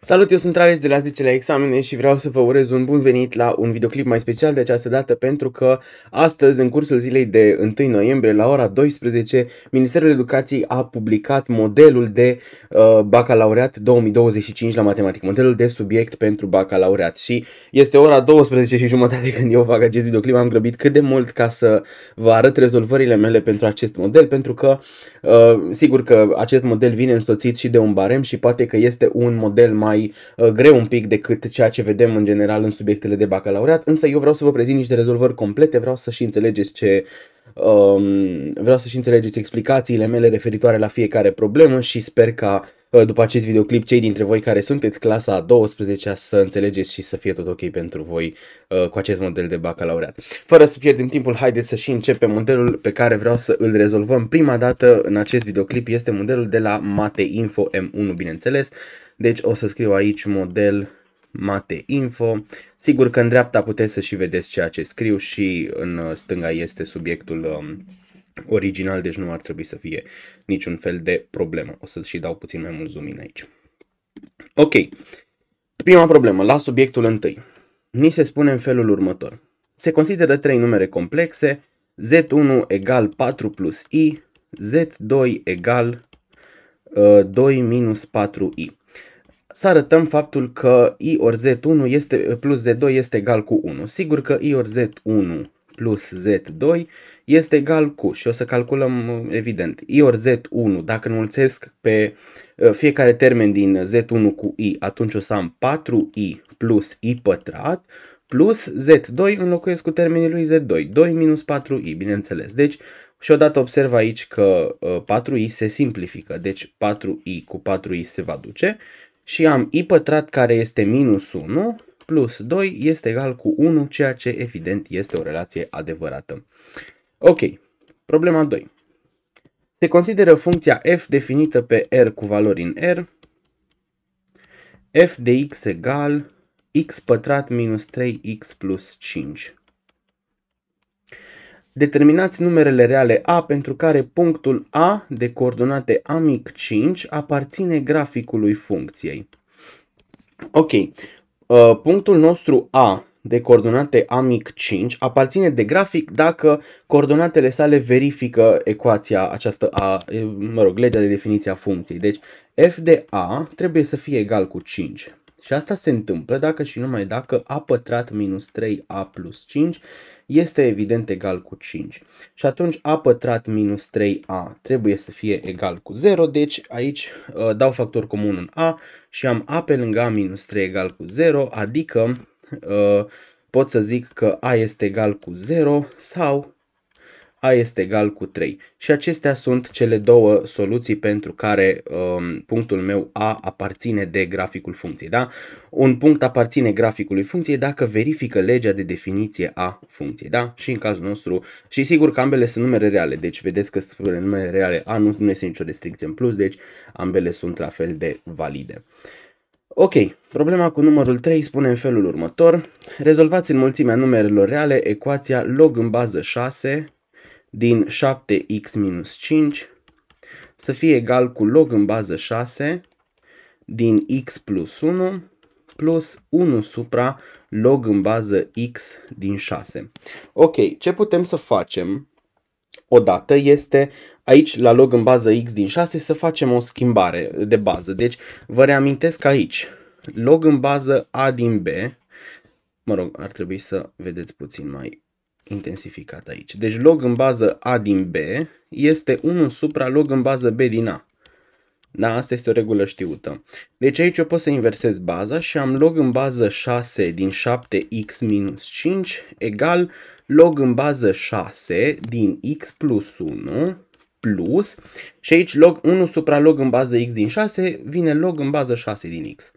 Salut, eu sunt Rares de la Zice la Examene și vreau să vă urez un bun venit la un videoclip mai special de această dată pentru că astăzi, în cursul zilei de 1 noiembrie, la ora 12, Ministerul Educației a publicat modelul de uh, bacalaureat 2025 la matematică, modelul de subiect pentru bacalaureat și este ora 12 și jumătate când eu fac acest videoclip, am grăbit cât de mult ca să vă arăt rezolvările mele pentru acest model pentru că, uh, sigur că acest model vine însoțit și de un barem și poate că este un model nivel mai uh, greu un pic decât ceea ce vedem în general în subiectele de bacalaureat, însă eu vreau să vă prezint niște rezolvări complete, vreau să și înțelegeți ce um, vreau să și înțelegeți explicațiile mele referitoare la fiecare problemă și sper ca uh, după acest videoclip, cei dintre voi care sunteți clasa a 12-a să înțelegeți și să fie tot ok pentru voi uh, cu acest model de bacalaureat. Fără să pierdem timpul, haideți să și începem modelul pe care vreau să îl rezolvăm prima dată în acest videoclip. Este modelul de la Mate Info M1, bineînțeles. Uh, deci o să scriu aici model mate info. Sigur că în dreapta puteți să și vedeți ceea ce scriu și în stânga este subiectul um, original, deci nu ar trebui să fie niciun fel de problemă. O să și dau puțin mai mult zoom in aici. Ok, prima problemă, la subiectul întâi. Ni se spune în felul următor. Se consideră trei numere complexe, Z1 egal 4 plus I, Z2 egal uh, 2 minus 4I să arătăm faptul că i ori z1 este, plus z2 este egal cu 1. Sigur că i ori z1 plus z2 este egal cu, și o să calculăm evident, i ori z1, dacă înmulțesc pe uh, fiecare termen din z1 cu i, atunci o să am 4i plus i pătrat plus z2 înlocuiesc cu termenii lui z2, 2 minus 4i, bineînțeles. Deci, și odată observ aici că 4i uh, se simplifică, deci 4i cu 4i se va duce și am i pătrat care este minus 1 plus 2 este egal cu 1, ceea ce evident este o relație adevărată. Ok, problema 2. Se consideră funcția f definită pe R cu valori în R, f de x egal x pătrat minus 3x plus 5. Determinați numerele reale A pentru care punctul A de coordonate A mic 5 aparține graficului funcției. Ok, uh, punctul nostru A de coordonate A mic 5 aparține de grafic dacă coordonatele sale verifică ecuația aceasta A, mă rog, legea de definiție a funcției. Deci f de A trebuie să fie egal cu 5. Și asta se întâmplă dacă și numai dacă a pătrat minus 3a plus 5 este evident egal cu 5. Și atunci a pătrat minus 3a trebuie să fie egal cu 0, deci aici uh, dau factor comun în a și am a pe lângă a minus 3 egal cu 0, adică uh, pot să zic că a este egal cu 0 sau a este egal cu 3. Și acestea sunt cele două soluții pentru care um, punctul meu a aparține de graficul funcției. Da? Un punct aparține graficului funcției dacă verifică legea de definiție a funcției. Da? Și în cazul nostru, și sigur că ambele sunt numere reale, deci vedeți că sunt numere reale A, nu, nu este nicio restricție în plus, deci ambele sunt la fel de valide. Ok, problema cu numărul 3 spune în felul următor. Rezolvați în mulțimea numerelor reale ecuația log în bază 6 din 7x minus 5 să fie egal cu log în bază 6 din x plus 1 plus 1 supra log în bază x din 6. Ok, ce putem să facem odată este aici la log în bază x din 6 să facem o schimbare de bază. Deci vă reamintesc aici log în bază a din b, mă rog, ar trebui să vedeți puțin mai intensificat aici. Deci log în bază A din B este 1 supra log în bază B din A. Da, asta este o regulă știută. Deci aici eu pot să inversez baza și am log în bază 6 din 7x minus 5 egal log în bază 6 din x plus 1 plus și aici log 1 supra log în bază x din 6 vine log în bază 6 din x.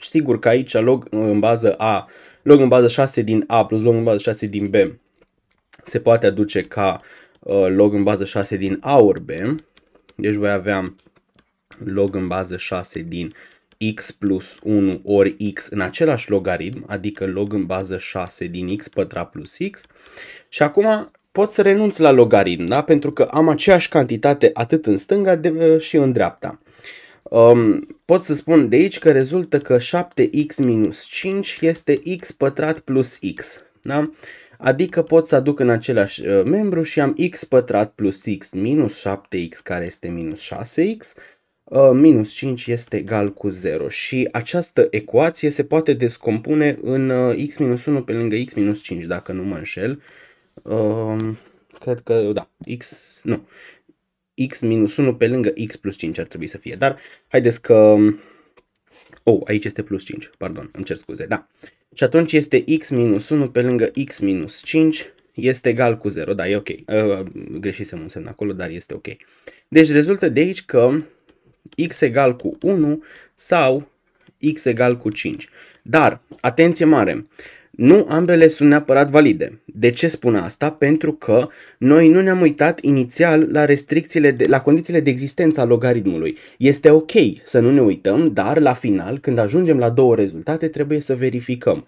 Sigur că aici log în bază A log în bază 6 din A plus log în bază 6 din B se poate aduce ca uh, log în bază 6 din A ori B. Deci voi avea log în bază 6 din x plus 1 ori x în același logaritm, adică log în bază 6 din x pătrat plus x. Și acum pot să renunț la logaritm, da? pentru că am aceeași cantitate atât în stânga de, uh, și în dreapta. Um, pot să spun de aici că rezultă că 7x minus 5 este x pătrat plus x. Da? Adică pot să aduc în același uh, membru și am x pătrat plus x minus 7x care este minus 6x uh, minus 5 este egal cu 0 și această ecuație se poate descompune în uh, x minus 1 pe lângă x minus 5 dacă nu mă înșel. Uh, cred că da, x, nu, x minus 1 pe lângă x plus 5 ar trebui să fie. Dar haideți că... Oh, aici este plus 5, pardon, îmi cer scuze, da. Și atunci este x minus 1 pe lângă x minus 5 este egal cu 0, da, e ok. Uh, greșisem un semn acolo, dar este ok. Deci rezultă de aici că x egal cu 1 sau x egal cu 5. Dar, atenție mare, uh, nu ambele sunt neapărat valide. De ce spun asta? Pentru că noi nu ne-am uitat inițial la restricțiile, de, la condițiile de existență a logaritmului. Este ok să nu ne uităm, dar la final, când ajungem la două rezultate, trebuie să verificăm.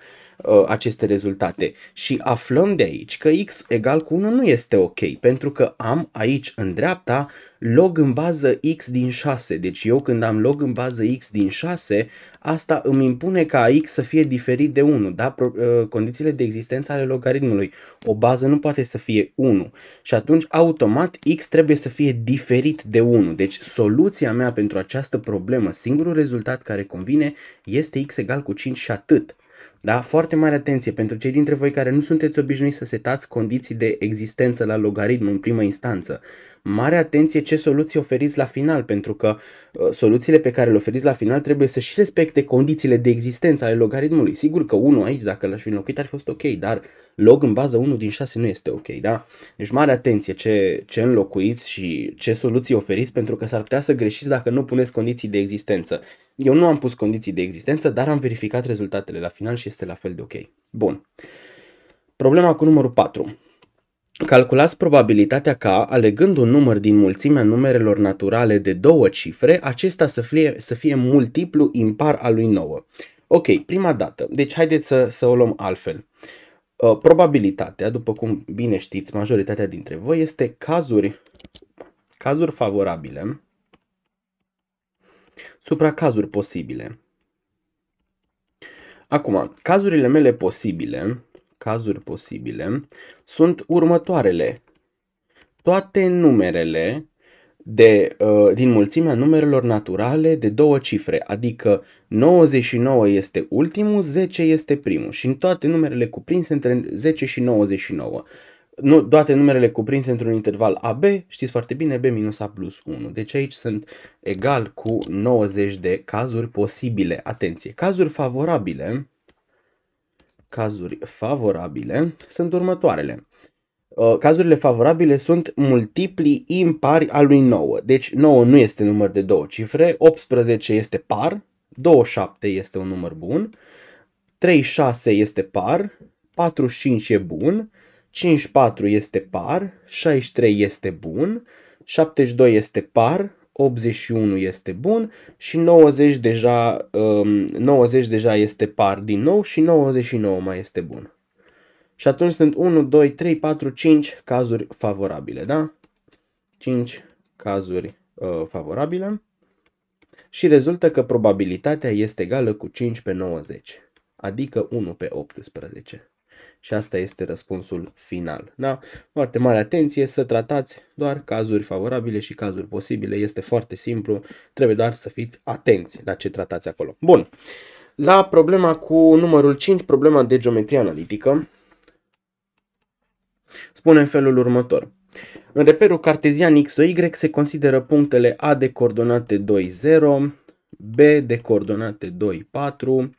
Uh, aceste rezultate și aflăm de aici că x egal cu 1 nu este ok pentru că am aici în dreapta log în bază x din 6. Deci eu când am log în bază x din 6, asta îmi impune ca x să fie diferit de 1, da? Pro, uh, condițiile de existență ale logaritmului. O bază nu poate să fie 1 și atunci automat x trebuie să fie diferit de 1. Deci soluția mea pentru această problemă, singurul rezultat care convine este x egal cu 5 și atât. Da? Foarte mare atenție pentru cei dintre voi care nu sunteți obișnuiți să setați condiții de existență la logaritm în primă instanță. Mare atenție ce soluții oferiți la final, pentru că uh, soluțiile pe care le oferiți la final trebuie să și respecte condițiile de existență ale logaritmului. Sigur că 1 aici, dacă l-aș fi înlocuit, ar fi fost ok, dar log în bază 1 din 6 nu este ok, da? Deci mare atenție ce, ce înlocuiți și ce soluții oferiți, pentru că s-ar putea să greșiți dacă nu puneți condiții de existență. Eu nu am pus condiții de existență, dar am verificat rezultatele la final și este la fel de ok. Bun. Problema cu numărul 4. Calculați probabilitatea ca, alegând un număr din mulțimea numerelor naturale de două cifre, acesta să fie, să fie multiplu impar al lui 9. Ok, prima dată. Deci haideți să, să o luăm altfel. Uh, probabilitatea, după cum bine știți, majoritatea dintre voi este cazuri, cazuri favorabile supracazuri posibile. Acum, cazurile mele posibile, cazuri posibile, sunt următoarele. Toate numerele de, uh, din mulțimea numerelor naturale de două cifre, adică 99 este ultimul, 10 este primul și în toate numerele cuprinse între 10 și 99 nu, toate numerele cuprinse într-un interval AB, știți foarte bine, B minus A plus 1. Deci aici sunt egal cu 90 de cazuri posibile. Atenție, cazuri favorabile, cazuri favorabile sunt următoarele. Uh, cazurile favorabile sunt multipli impari al lui 9. Deci 9 nu este număr de două cifre, 18 este par, 27 este un număr bun, 36 este par, 45 e bun, 54 este par, 63 este bun, 72 este par, 81 este bun și 90 deja, 90 um, deja este par din nou și 99 mai este bun. Și atunci sunt 1, 2, 3, 4, 5 cazuri favorabile, da? 5 cazuri uh, favorabile și rezultă că probabilitatea este egală cu 5 pe 90, adică 1 pe 18. Și asta este răspunsul final. Da? Foarte mare atenție să tratați doar cazuri favorabile și cazuri posibile. Este foarte simplu, trebuie doar să fiți atenți la ce tratați acolo. Bun. La problema cu numărul 5, problema de geometrie analitică, spune în felul următor. În reperul cartezian XY se consideră punctele A de coordonate 2, 0, B de coordonate 2, 4,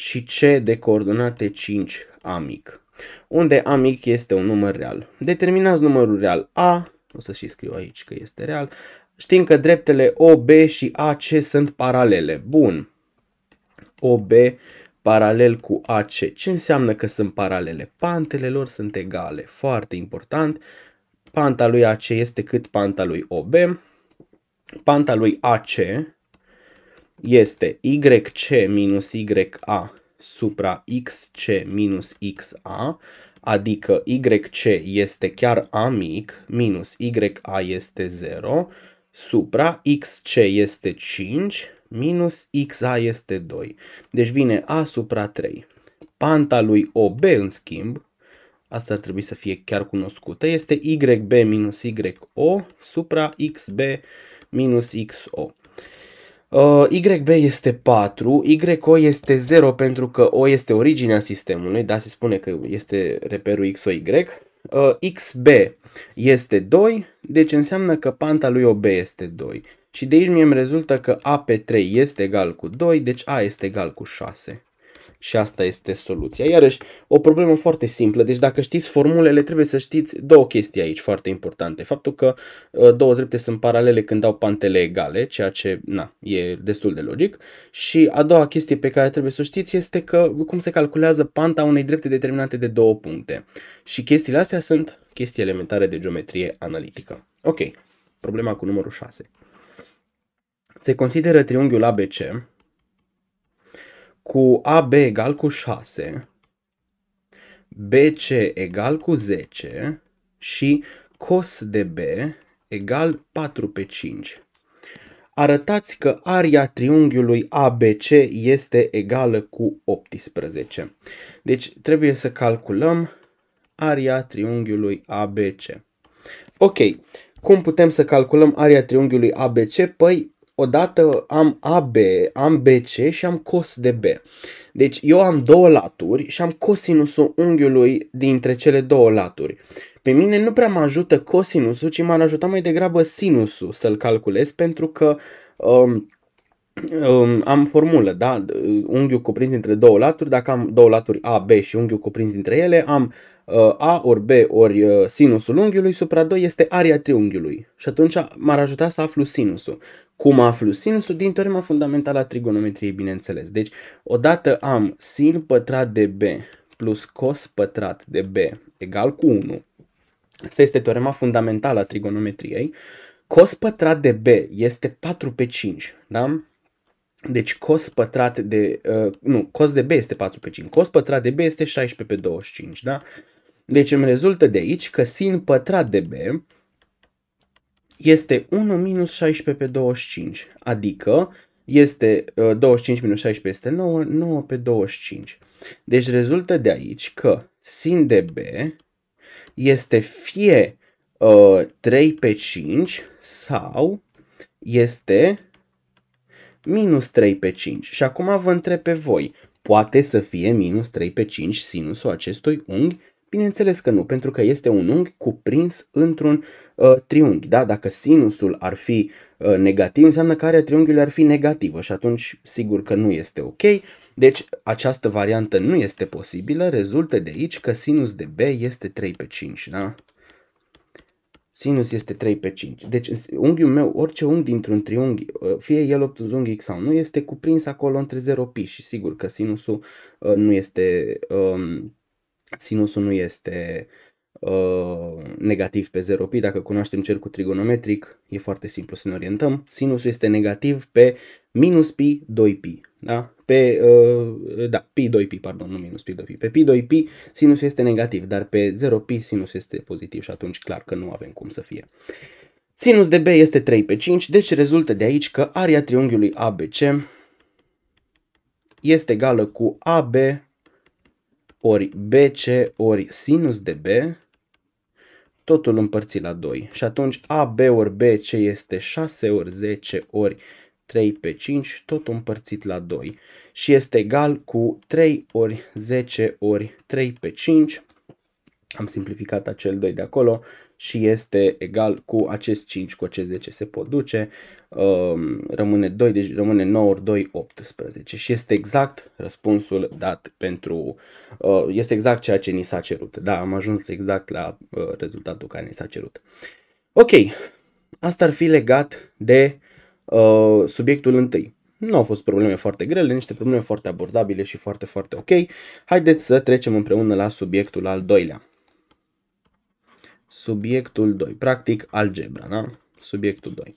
și C de coordonate 5 A mic, unde A mic este un număr real. Determinați numărul real A, o să și scriu aici că este real, știm că dreptele OB și AC sunt paralele. Bun, OB paralel cu AC. Ce înseamnă că sunt paralele? Pantele lor sunt egale, foarte important. Panta lui AC este cât panta lui OB. Panta lui AC este YC minus YA supra XC minus XA, adică YC este chiar A mic, minus YA este 0, supra XC este 5, minus XA este 2. Deci vine A supra 3. Panta lui OB, în schimb, asta ar trebui să fie chiar cunoscută, este YB minus YO supra XB minus XO. Uh, YB este 4, YO este 0 pentru că O este originea sistemului, da, se spune că este reperul XOY. Uh, XB este 2, deci înseamnă că panta lui OB este 2. Și de aici mie îmi rezultă că ap 3 este egal cu 2, deci A este egal cu 6 și asta este soluția. Iarăși, o problemă foarte simplă, deci dacă știți formulele, trebuie să știți două chestii aici foarte importante. Faptul că uh, două drepte sunt paralele când au pantele egale, ceea ce na, e destul de logic. Și a doua chestie pe care trebuie să știți este că cum se calculează panta unei drepte determinate de două puncte. Și chestiile astea sunt chestii elementare de geometrie analitică. Ok, problema cu numărul 6. Se consideră triunghiul ABC cu AB egal cu 6, BC egal cu 10 și cos de B egal 4 pe 5. Arătați că aria triunghiului ABC este egală cu 18. Deci trebuie să calculăm aria triunghiului ABC. Ok, cum putem să calculăm aria triunghiului ABC? Păi odată am AB, am BC și am cos de B. Deci eu am două laturi și am cosinusul unghiului dintre cele două laturi. Pe mine nu prea mă ajută cosinusul, ci m-ar ajuta mai degrabă sinusul să-l calculez, pentru că um, um, am formulă, da? Unghiul cuprins între două laturi, dacă am două laturi A, B și unghiul cuprins între ele, am uh, A ori B ori uh, sinusul unghiului supra 2 este area triunghiului. Și atunci m-ar ajuta să aflu sinusul. Cum aflu sinusul? Din teorema fundamentală a trigonometriei, bineînțeles. Deci, odată am sin pătrat de b plus cos pătrat de b egal cu 1. Asta este teorema fundamentală a trigonometriei. Cos pătrat de b este 4 pe 5, da? Deci cos pătrat de, uh, nu, cos de b este 4 pe 5, cos pătrat de b este 16 pe 25, da? Deci îmi rezultă de aici că sin pătrat de b este 1 minus 16 pe 25, adică este 25 ă, minus 16 este 9, 9 pe 25. Deci rezultă de aici că sin de B este fie uh, ă, 3 pe 5 sau este minus 3 pe 5. Și acum vă întreb pe voi, poate să fie minus 3 pe 5 sinusul acestui unghi? Bineînțeles că nu, pentru că este un unghi cuprins într-un Uh, triunghi. Da? Dacă sinusul ar fi uh, negativ, înseamnă că area triunghiului ar fi negativă și atunci sigur că nu este ok. Deci această variantă nu este posibilă, rezultă de aici că sinus de B este 3 pe 5. Da? sinus este 3 pe 5. Deci unghiul meu, orice unghi dintr-un triunghi, uh, fie el X sau nu, este cuprins acolo între 0 pi și sigur că sinusul nu este um, sinusul nu este Uh, negativ pe 0 pi, dacă cunoaștem cercul trigonometric, e foarte simplu să ne orientăm. Sinusul este negativ pe minus pi 2 pi. Da? Pe, uh, da, pi 2 pi, pardon, nu minus pi 2 pi. Pe pi 2 pi sinusul este negativ, dar pe 0 pi sinusul este pozitiv și atunci clar că nu avem cum să fie. Sinus de B este 3 pe 5, deci rezultă de aici că area triunghiului ABC este egală cu AB ori BC ori sinus de B, totul împărțit la 2. Și atunci AB ori BC este 6 ori 10 ori 3 pe 5, tot împărțit la 2. Și este egal cu 3 ori 10 ori 3 pe 5, am simplificat acel 2 de acolo, și este egal cu acest 5, cu acest 10 se pot duce, um, rămâne 2, deci rămâne 9 ori 2, 18 și este exact răspunsul dat pentru, uh, este exact ceea ce ni s-a cerut, da, am ajuns exact la uh, rezultatul care ni s-a cerut. Ok, asta ar fi legat de uh, subiectul întâi. Nu au fost probleme foarte grele, niște probleme foarte abordabile și foarte, foarte ok. Haideți să trecem împreună la subiectul al doilea subiectul 2, practic algebra, da? Subiectul 2.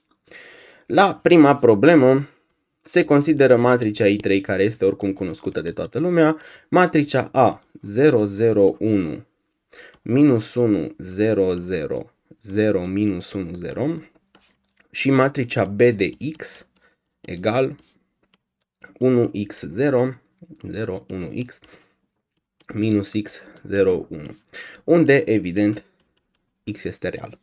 La prima problemă se consideră matricea I3 care este oricum cunoscută de toată lumea, matricea A 0, 0, 1, minus 1 0 0 0 minus 1 0 și matricea B de X egal 1x0 0 1x minus x 0 1 unde evident x este real.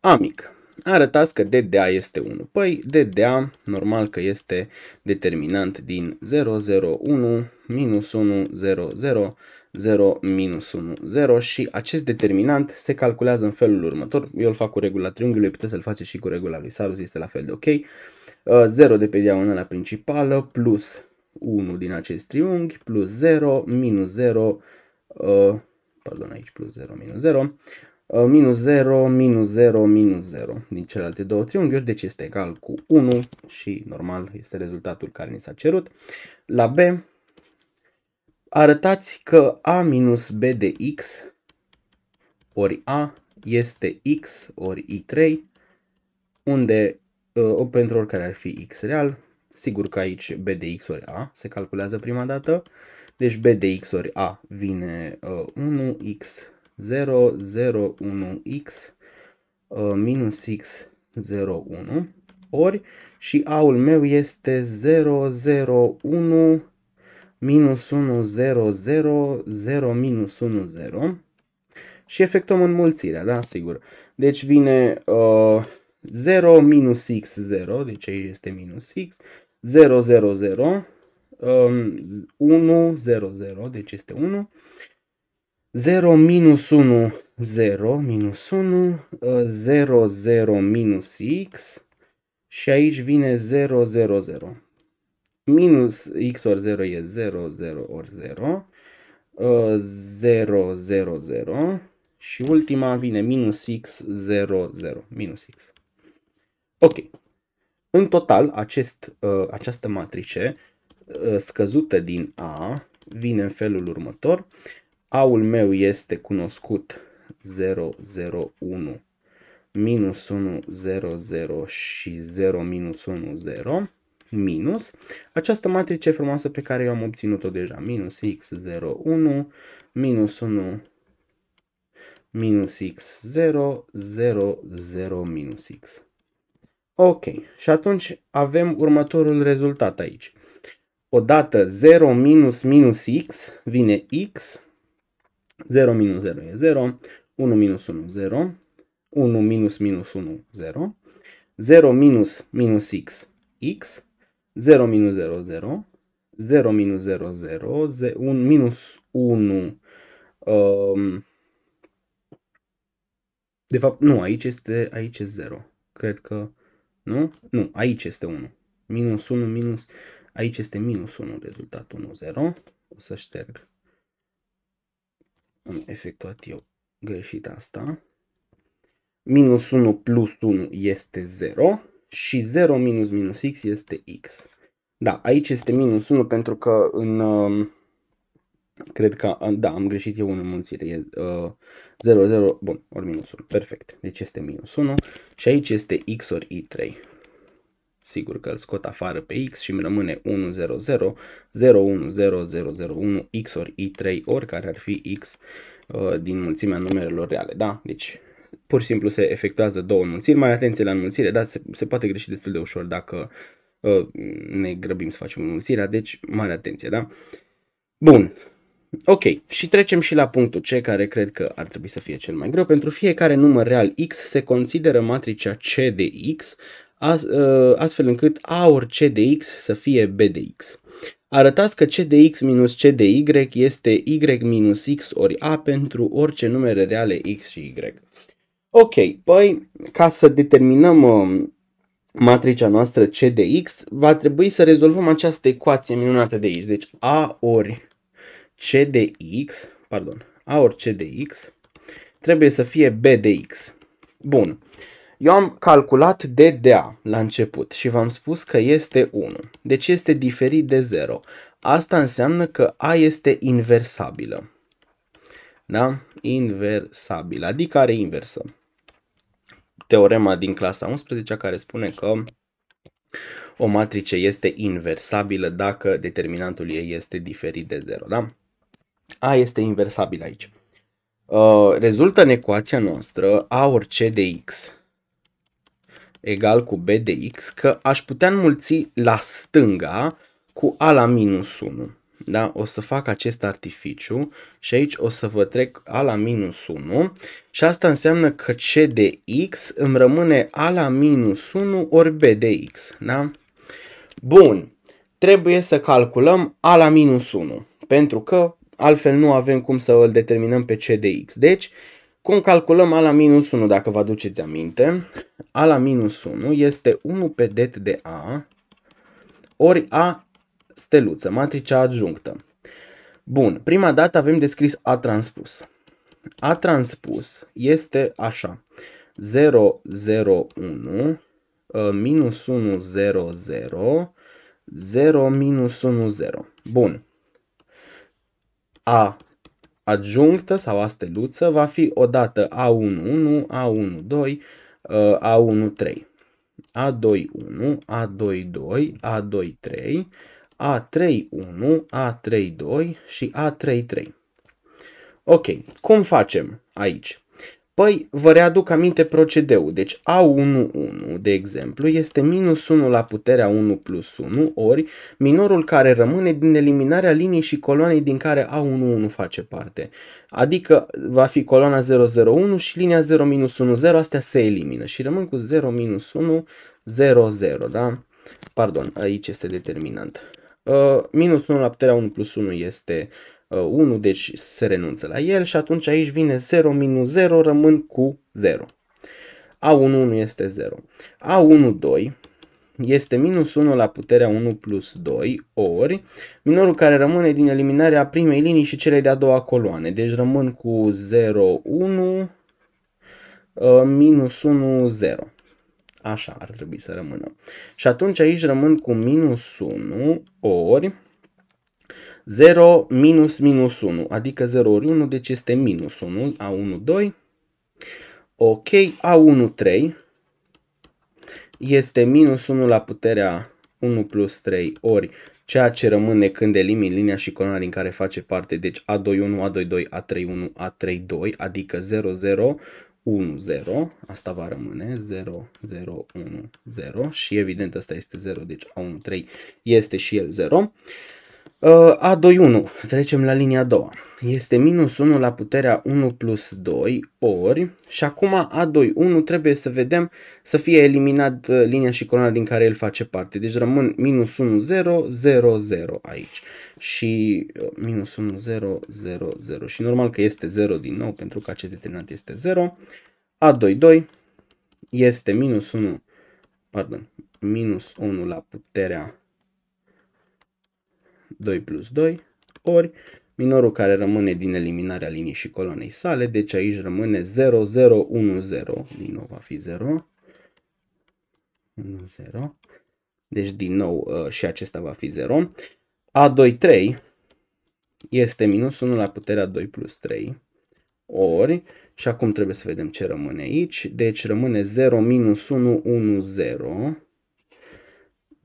Amic. Arătați că DDA este 1. Păi DDA normal că este determinant din 0, 0, 1, minus 1, 0, 0, 0, minus 1, 0 și acest determinant se calculează în felul următor. Eu îl fac cu regula triunghiului, puteți să-l faceți și cu regula lui Sarus, este la fel de ok. 0 uh, de pe diagonala principală plus 1 din acest triunghi plus 0, minus 0, uh, pardon aici plus 0, minus 0, Ă, minus 0, minus 0, minus 0 din celelalte două triunghiuri, deci este egal cu 1 și normal este rezultatul care ni s-a cerut. La B arătați că A minus B de X ori A este X ori I3, unde ă, o pentru oricare ar fi X real, sigur că aici B de X ori A se calculează prima dată, deci B de X ori A vine 1, ă, X 0, 0, 1, x uh, minus x 0, 1, ori și A-ul meu este 0, 0, 1, minus 1 0 0 0 minus 1 0 și efectuăm înmulțirea, da, sigur. Deci vine uh, 0 minus x 0, deci aici este minus x, 0 0 0, um, 1 0 0, deci este 1 0 minus 1, 0 minus 1, 0, 0 minus x și aici vine 0, 0, 0. Minus x ori 0 e 0, 0 ori 0, 0, 0, 0 și ultima vine minus x, 0, 0, minus x. Ok. În total, acest, ă, această matrice ă, scăzută din A vine în felul următor. A-ul meu este cunoscut 001 minus 1 0 0 și 0 minus 1 0 minus această matrice frumoasă pe care eu am obținut-o deja minus x 0 1 minus 1 minus x 0 0 0 minus x. Ok, și atunci avem următorul rezultat aici. Odată 0 minus minus x vine x 0 minus 0 e 0, 1 minus 1 0, 1 minus minus 1 0, 0 minus minus x x, 0 minus 0 0, 0 minus 0 0, 1 minus 1 um, de fapt, nu, aici este, aici este 0. Cred că, nu? Nu, aici este 1. Minus 1, minus, aici este minus 1 rezultatul, 1 0. O să șterg am efectuat eu greșit asta. Minus 1 plus 1 este 0 și 0 minus minus x este x. Da, aici este minus 1 pentru că în... Um, cred că, uh, da, am greșit eu în înmulțire, e uh, 0, 0, bun, ori minus 1, perfect, deci este minus 1 și aici este x ori i3. Sigur că îl scot afară pe X și îmi rămâne 1, 0, 0, 0, 1, 0, 0, 0, 1, X ori I3 ori care ar fi X uh, din mulțimea numerelor reale, da? Deci pur și simplu se efectuează două înmulțiri, mai atenție la înmulțire, dar se, se poate greși destul de ușor dacă uh, ne grăbim să facem înmulțirea, deci mare atenție, da? Bun, ok, și trecem și la punctul C, care cred că ar trebui să fie cel mai greu. Pentru fiecare număr real X se consideră matricea C de X Ă, astfel încât ori C de X să fie B de X. Arătați că C de X minus C de Y este Y minus X ori A pentru orice numere reale X și Y. Ok, păi ca să determinăm ă, matricea noastră C de X, va trebui să rezolvăm această ecuație minunată de aici. Deci A ori C de X, pardon, A ori C de X trebuie să fie B de X. Bun. Eu am calculat DDA la început și v-am spus că este 1, deci este diferit de 0. Asta înseamnă că A este inversabilă. Da? Inversabilă, adică are inversă. Teorema din clasa 11 care spune că o matrice este inversabilă dacă determinantul ei este diferit de 0. Da? A este inversabil aici. Uh, rezultă în ecuația noastră A orice de X egal cu b de x, că aș putea înmulți la stânga cu a la minus 1. Da? O să fac acest artificiu și aici o să vă trec a la minus 1 și asta înseamnă că c de x îmi rămâne a la minus 1 ori b de x. Da? Bun, trebuie să calculăm a la minus 1 pentru că altfel nu avem cum să îl determinăm pe c de x. Deci cum calculăm a la minus 1, dacă vă aduceți aminte? a la minus 1 este 1 pe det de a ori a steluță, matricea adjunctă. Bun, prima dată avem descris a transpus. A transpus este așa. 0, 0, 1, minus 1, 0, 0, 0, minus 1, 0. Bun. A adjunctă sau asteluță va fi odată A11, A12, A13, A21, A22, A23, A31, A32 și A33. Ok, cum facem aici? Păi, vă readuc aminte procedeul. Deci A11, de exemplu, este minus 1 la puterea 1 plus 1 ori minorul care rămâne din eliminarea liniei și coloanei din care A11 face parte. Adică va fi coloana 001 și linia 0 minus 1, 0, astea se elimină și rămân cu 0 minus 1, 0, 0, da? Pardon, aici este determinant. Uh, minus 1 la puterea 1 plus 1 este 1, uh, deci se renunță la el și atunci aici vine 0 minus 0, rămân cu 0. a 1 1 este 0. a 1 2 este minus 1 la puterea 1 plus 2 ori minorul care rămâne din eliminarea primei linii și cele de-a doua coloane. Deci rămân cu 0, 1, uh, minus 1, 0. Așa ar trebui să rămână. Și atunci aici rămân cu minus 1 ori 0 minus minus 1, adică 0 ori 1, deci este minus 1, A1, 2. Ok, A1, 3 este minus 1 la puterea 1 plus 3 ori ceea ce rămâne când elimini linia și coloana din care face parte, deci a 2, A3, 1, a 2 2 a 3 1 a 3 2, adică 0, 0, 1, 0, asta va rămâne 0, 0, 1, 0 și evident asta este 0, deci A1, 3 este și el 0. Uh, A21, trecem la linia a doua, este minus 1 la puterea 1 plus 2 ori și acum A21 trebuie să vedem să fie eliminat uh, linia și coloana din care el face parte. Deci rămân minus 1, 0, 0, 0 aici și uh, minus 1, 0, 0, 0 și normal că este 0 din nou pentru că acest determinant este 0. A22 este minus 1, pardon, minus 1 la puterea 2 plus 2 ori minorul care rămâne din eliminarea liniei și coloanei sale, deci aici rămâne 0, 0, 1, 0, din nou va fi 0, 1, 0, deci din nou uh, și acesta va fi 0. A2, 3 este minus 1 la puterea 2 plus 3 ori, și acum trebuie să vedem ce rămâne aici, deci rămâne 0, minus 1, 1, 0,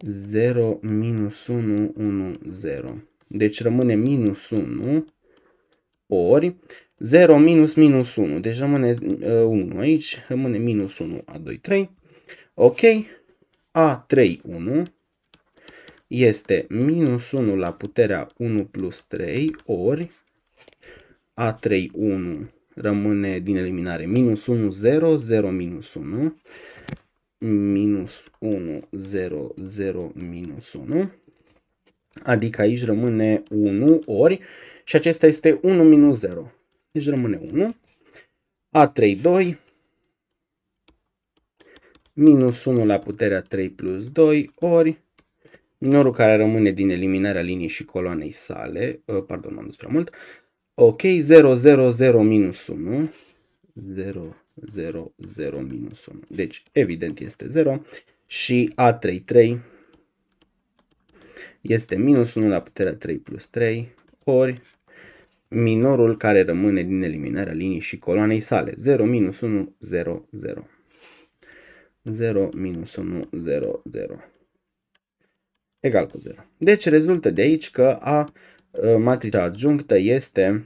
0, minus 1, 1, 0. Deci rămâne minus 1 ori 0 minus minus 1. Deci rămâne uh, 1 aici, rămâne minus 1, A2, 3. Ok, A3, 1 este minus 1 la puterea 1 plus 3 ori A3, 1 rămâne din eliminare minus 1, 0, 0, minus 1 minus 1, 0, 0, minus 1. Adică aici rămâne 1 ori și acesta este 1 minus 0. Deci rămâne 1. A3, 2. Minus 1 la puterea 3 plus 2 ori minorul care rămâne din eliminarea liniei și coloanei sale. Ă, pardon, m-am dus prea mult. Ok, 0, 0, 0, minus 1. 0, 0, 0, minus 1. Deci, evident, este 0 și A33 este minus 1 la puterea 3 plus 3 ori minorul care rămâne din eliminarea linii și coloanei sale. 0, minus 1, 0, 0. 0, minus 1, 0, 0. Egal cu 0. Deci rezultă de aici că A, ă, matricea adjunctă este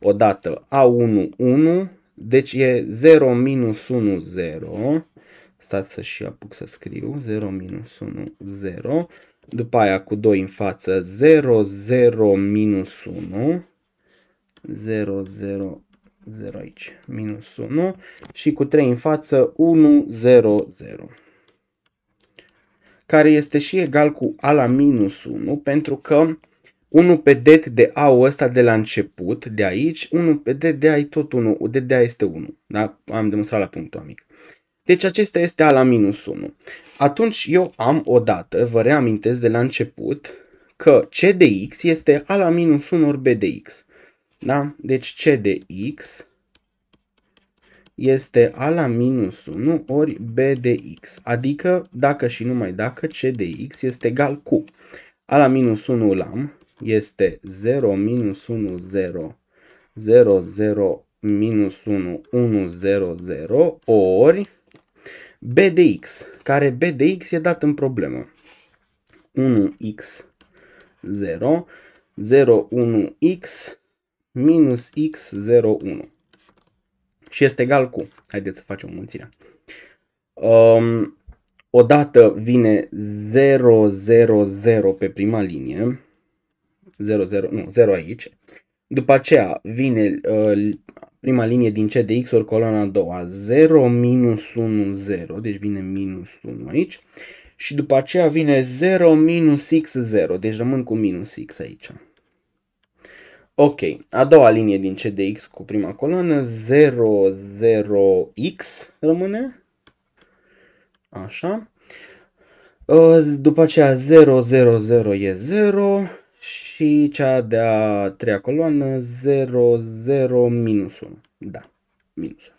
odată A1, 1, deci e 0 minus 1, 0. Stați să și apuc să scriu. 0 minus 1, 0. După aia cu 2 în față 0, 0 minus 1. 0, 0, 0 aici. Minus 1. Și cu 3 în față 1, 0, 0 care este și egal cu a la minus 1 pentru că unul pe det de a ăsta de la început, de aici, unul pe det de A e tot unul, de de a este 1. Da? Am demonstrat la punctul amic. Deci acesta este A la minus 1. Atunci eu am o dată, vă reamintesc de la început, că C de X este A la minus 1 ori B de X. Da? Deci C de X este A la minus 1 ori B de X. Adică dacă și numai dacă C de X este egal cu A la minus 1 l am, este 0 minus 1 0 0 0 minus 1 1 0 0 ori b de x, care b de x e dat în problemă. 1x 0 0 1 x minus x 0 1 și este egal cu, haideți să facem mulțirea. Um, odată vine 0, 0, 0 pe prima linie, 0, 0, nu, 0 aici. După aceea vine uh, prima linie din C de X ori coloana a doua, 0, minus 1, 0, deci vine minus 1 aici. Și după aceea vine 0, minus X, 0, deci rămân cu minus X aici. Ok, a doua linie din C de X cu prima coloană, 0, 0, X rămâne. Așa. Uh, după aceea 0, 0, 0 e 0, și cea de-a treia coloană 0, 0, minus 1. Da, minus 1.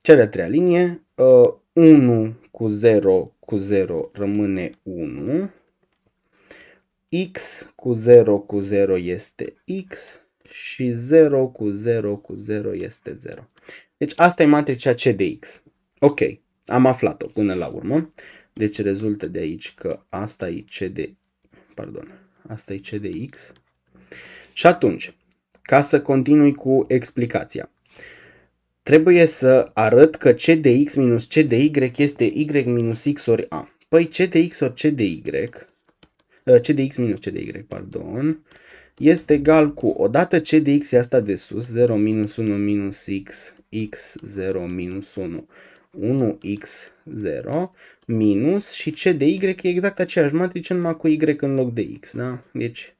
Cea de-a treia linie, 1 ă, cu 0 cu 0 rămâne 1, x cu 0 cu 0 este x și 0 cu 0 cu 0 este 0. Deci asta e matricea C de x. Ok, am aflat-o până la urmă. Deci rezultă de aici că asta e C de... Pardon asta e C de X. Și atunci, ca să continui cu explicația, trebuie să arăt că C de X minus C de Y este Y minus X ori A. Păi C de X ori C de Y, ă, C de X minus C de Y, pardon, este egal cu, odată C de X e asta de sus, 0 minus 1 minus X, X 0 minus 1, 1 X 0 minus și C de Y e exact aceeași matrice, numai cu Y în loc de X, da? Deci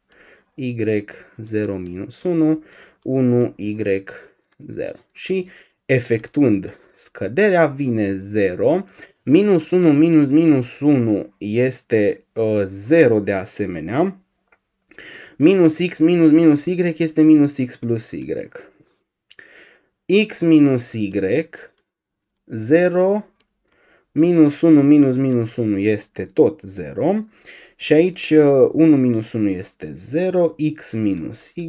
Y 0 minus 1, 1 Y 0. Și efectuând scăderea vine 0, minus 1 minus minus 1 este uh, ă, 0 de asemenea, minus X minus minus Y este minus X plus Y. X minus Y, 0 minus 1 minus minus 1 este tot 0 și aici 1 uh, minus 1 este 0, x minus y,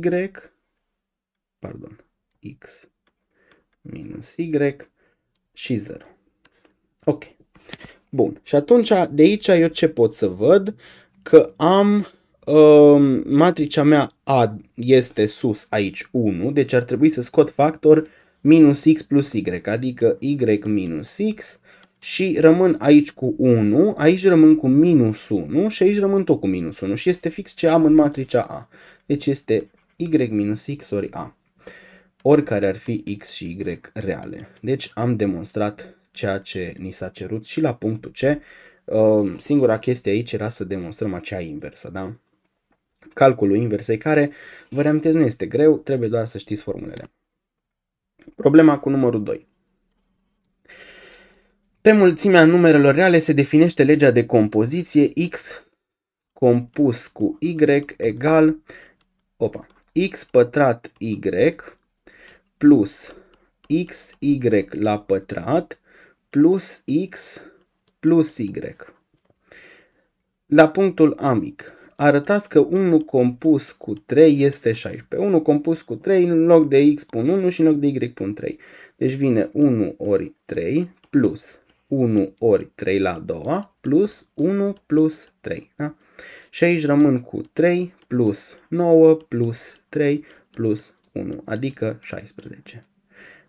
pardon, x minus y și 0. Ok. Bun. Și atunci de aici eu ce pot să văd? Că am uh, matricea mea A este sus aici 1, deci ar trebui să scot factor minus x plus y, adică y minus x uh, și rămân aici cu 1, aici rămân cu minus 1 și aici rămân tot cu minus 1 și este fix ce am în matricea A. Deci este Y minus X ori A, oricare ar fi X și Y reale. Deci am demonstrat ceea ce ni s-a cerut și la punctul C. Ehm, singura chestie aici era să demonstrăm acea inversă, da? Calculul inversei care, vă reamintesc, nu este greu, trebuie doar să știți formulele. Problema cu numărul 2. Pe mulțimea numerelor reale se definește legea de compoziție x compus cu y egal opa, x pătrat y plus xy la pătrat plus x plus y. La punctul amic, arătați că 1 compus cu 3 este 16. 1 compus cu 3, în loc de x pun 1 și în loc de y pun 3. Deci vine 1 ori 3 plus 1 ori 3 la 2 plus 1 plus 3. Da? Și aici rămân cu 3 plus 9 plus 3 plus 1, adică 16.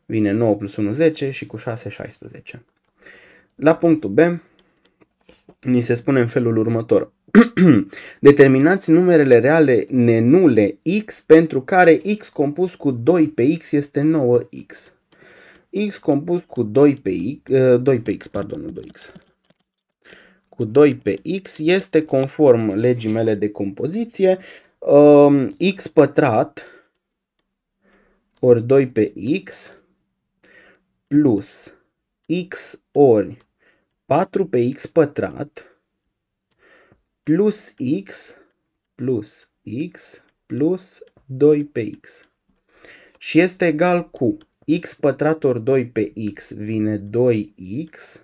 Vine 9 plus 1, 10 și cu 6, 16. La punctul B ni se spune în felul următor. Determinați numerele reale nenule x pentru care x compus cu 2 pe x este 9x x compus cu 2 pe x, 2 ă, pe x, pardon, nu 2x, cu 2 pe x este conform legii mele de compoziție ă, x pătrat ori 2 pe x plus x ori 4 pe x pătrat plus x plus x plus 2 pe x și este egal cu x pătrat ori 2 pe x vine 2x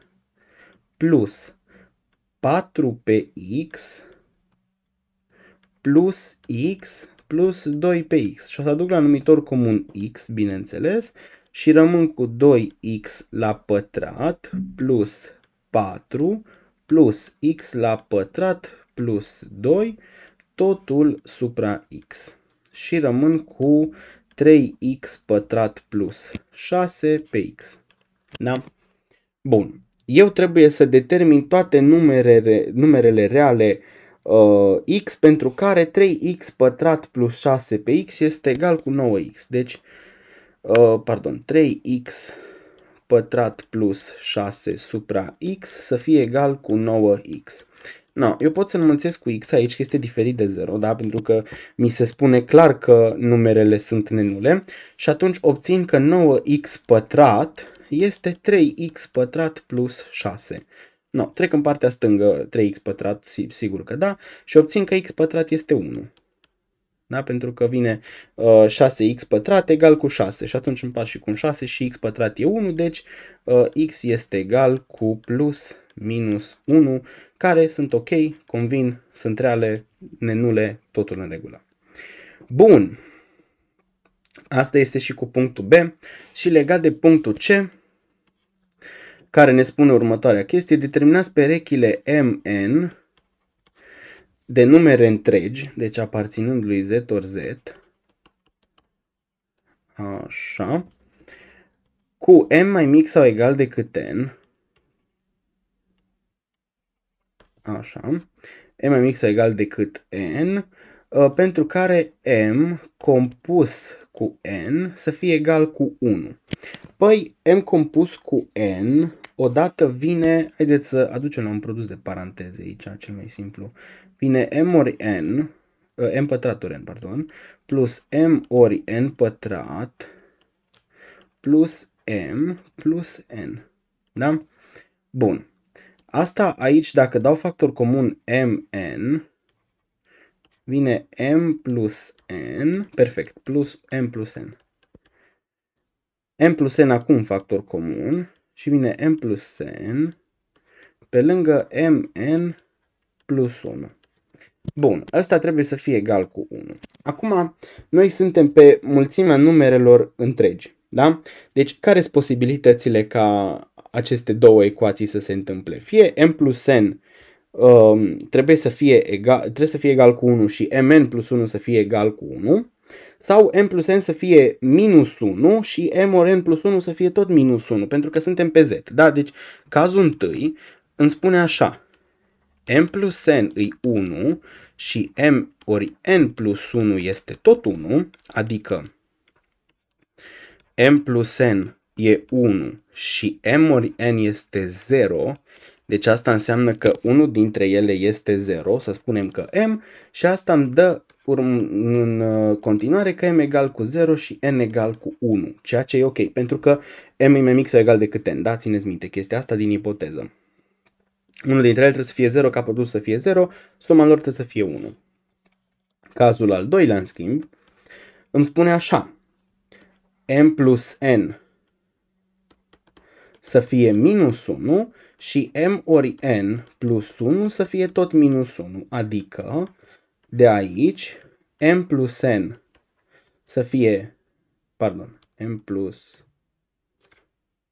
plus 4 pe x plus x plus 2 pe x. Și o să aduc la numitor comun x, bineînțeles, și rămân cu 2x la pătrat plus 4 plus x la pătrat plus 2, totul supra x. Și rămân cu 3x pătrat plus 6 pe x. Da? Bun. Eu trebuie să determin toate numerele, numerele reale uh, x pentru care 3x pătrat plus 6 pe x este egal cu 9x. Deci, uh, pardon, 3x pătrat plus 6 supra x să fie egal cu 9x. No, eu pot să înmulțesc cu x aici, că este diferit de 0, da? pentru că mi se spune clar că numerele sunt nenule și atunci obțin că 9x pătrat este 3x pătrat plus 6. No, trec în partea stângă 3x pătrat, sigur că da, și obțin că x pătrat este 1. Da? Pentru că vine uh, 6x pătrat egal cu 6 și atunci împart și cu un 6 și x pătrat e 1, deci uh, x este egal cu plus minus 1, care sunt ok, convin, sunt reale, nenule, totul în regulă. Bun, asta este și cu punctul B și legat de punctul C, care ne spune următoarea chestie, determinați perechile MN de numere întregi, deci aparținând lui Z ori Z, așa, cu M mai mic sau egal decât N, așa, m mai mic sau egal decât n, uh, pentru care m compus cu n să fie egal cu 1. Păi m compus cu n odată vine, haideți să aducem la un produs de paranteze aici, cel mai simplu, vine m ori n, uh, m pătrat ori n, pardon, plus m ori n pătrat plus m plus n. Da? Bun. Asta aici, dacă dau factor comun mn, vine m plus n, perfect, plus m plus n. m plus n acum factor comun și vine m plus n pe lângă mn plus 1. Bun, ăsta trebuie să fie egal cu 1. Acum, noi suntem pe mulțimea numerelor întregi. Da? Deci, care sunt posibilitățile ca aceste două ecuații să se întâmple. Fie m plus n um, trebuie, să fie egal, trebuie să fie egal cu 1 și mn plus 1 să fie egal cu 1 sau m plus n să fie minus 1 și m ori n plus 1 să fie tot minus 1 pentru că suntem pe z. Da? Deci cazul întâi îmi spune așa m plus n e 1 și m ori n plus 1 este tot 1, adică m plus n e 1 și m ori n este 0, deci asta înseamnă că unul dintre ele este 0, să spunem că m, și asta îmi dă în uh, continuare că m egal cu 0 și n egal cu 1, ceea ce e ok, pentru că m e mai mic sau egal decât n, da? Țineți minte chestia asta din ipoteză. Unul dintre ele trebuie să fie 0, ca produs să fie 0, suma lor trebuie să fie 1. Cazul al doilea, în schimb, îmi spune așa. m plus n să fie minus 1 și m ori n plus 1 să fie tot minus 1, adică de aici m plus n să fie, pardon, m plus,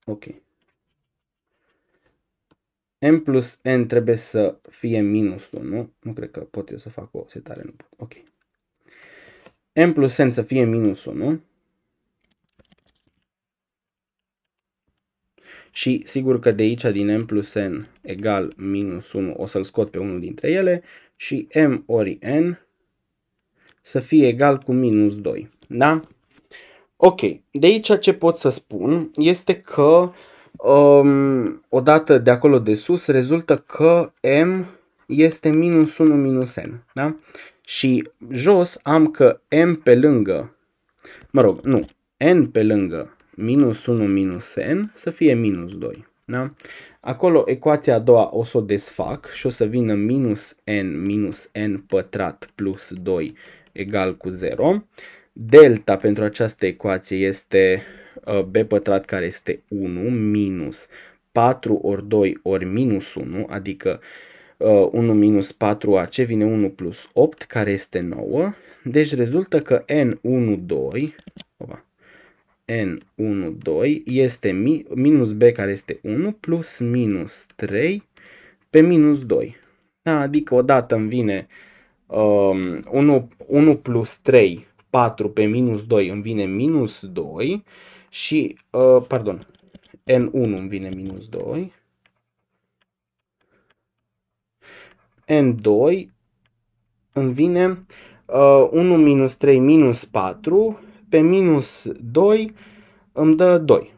ok, m plus n trebuie să fie minus 1, nu cred că pot eu să fac o setare, nu pot, ok, m plus n să fie minus 1, și sigur că de aici din m plus n egal minus 1 o să-l scot pe unul dintre ele și m ori n să fie egal cu minus 2. Da? Ok, de aici ce pot să spun este că um, odată de acolo de sus rezultă că m este minus 1 minus n. Da? Și jos am că m pe lângă, mă rog, nu, n pe lângă minus 1 minus n să fie minus 2. Da? Acolo ecuația a doua o să o desfac și o să vină minus n minus n pătrat plus 2 egal cu 0. Delta pentru această ecuație este uh, b pătrat care este 1 minus 4 ori 2 ori minus 1, adică 1 uh, minus 4 a ce vine 1 plus 8 care este 9. Deci rezultă că n1, 2, opa, n1, 2 este mi, minus b care este 1 plus minus 3 pe minus 2. Da? Adică odată îmi vine um, 1, 1 plus 3, 4 pe minus 2 îmi vine minus 2 și, uh, pardon, n1 îmi vine minus 2, n2 îmi vine uh, 1 minus 3 minus 4 pe minus 2 îmi dă 2.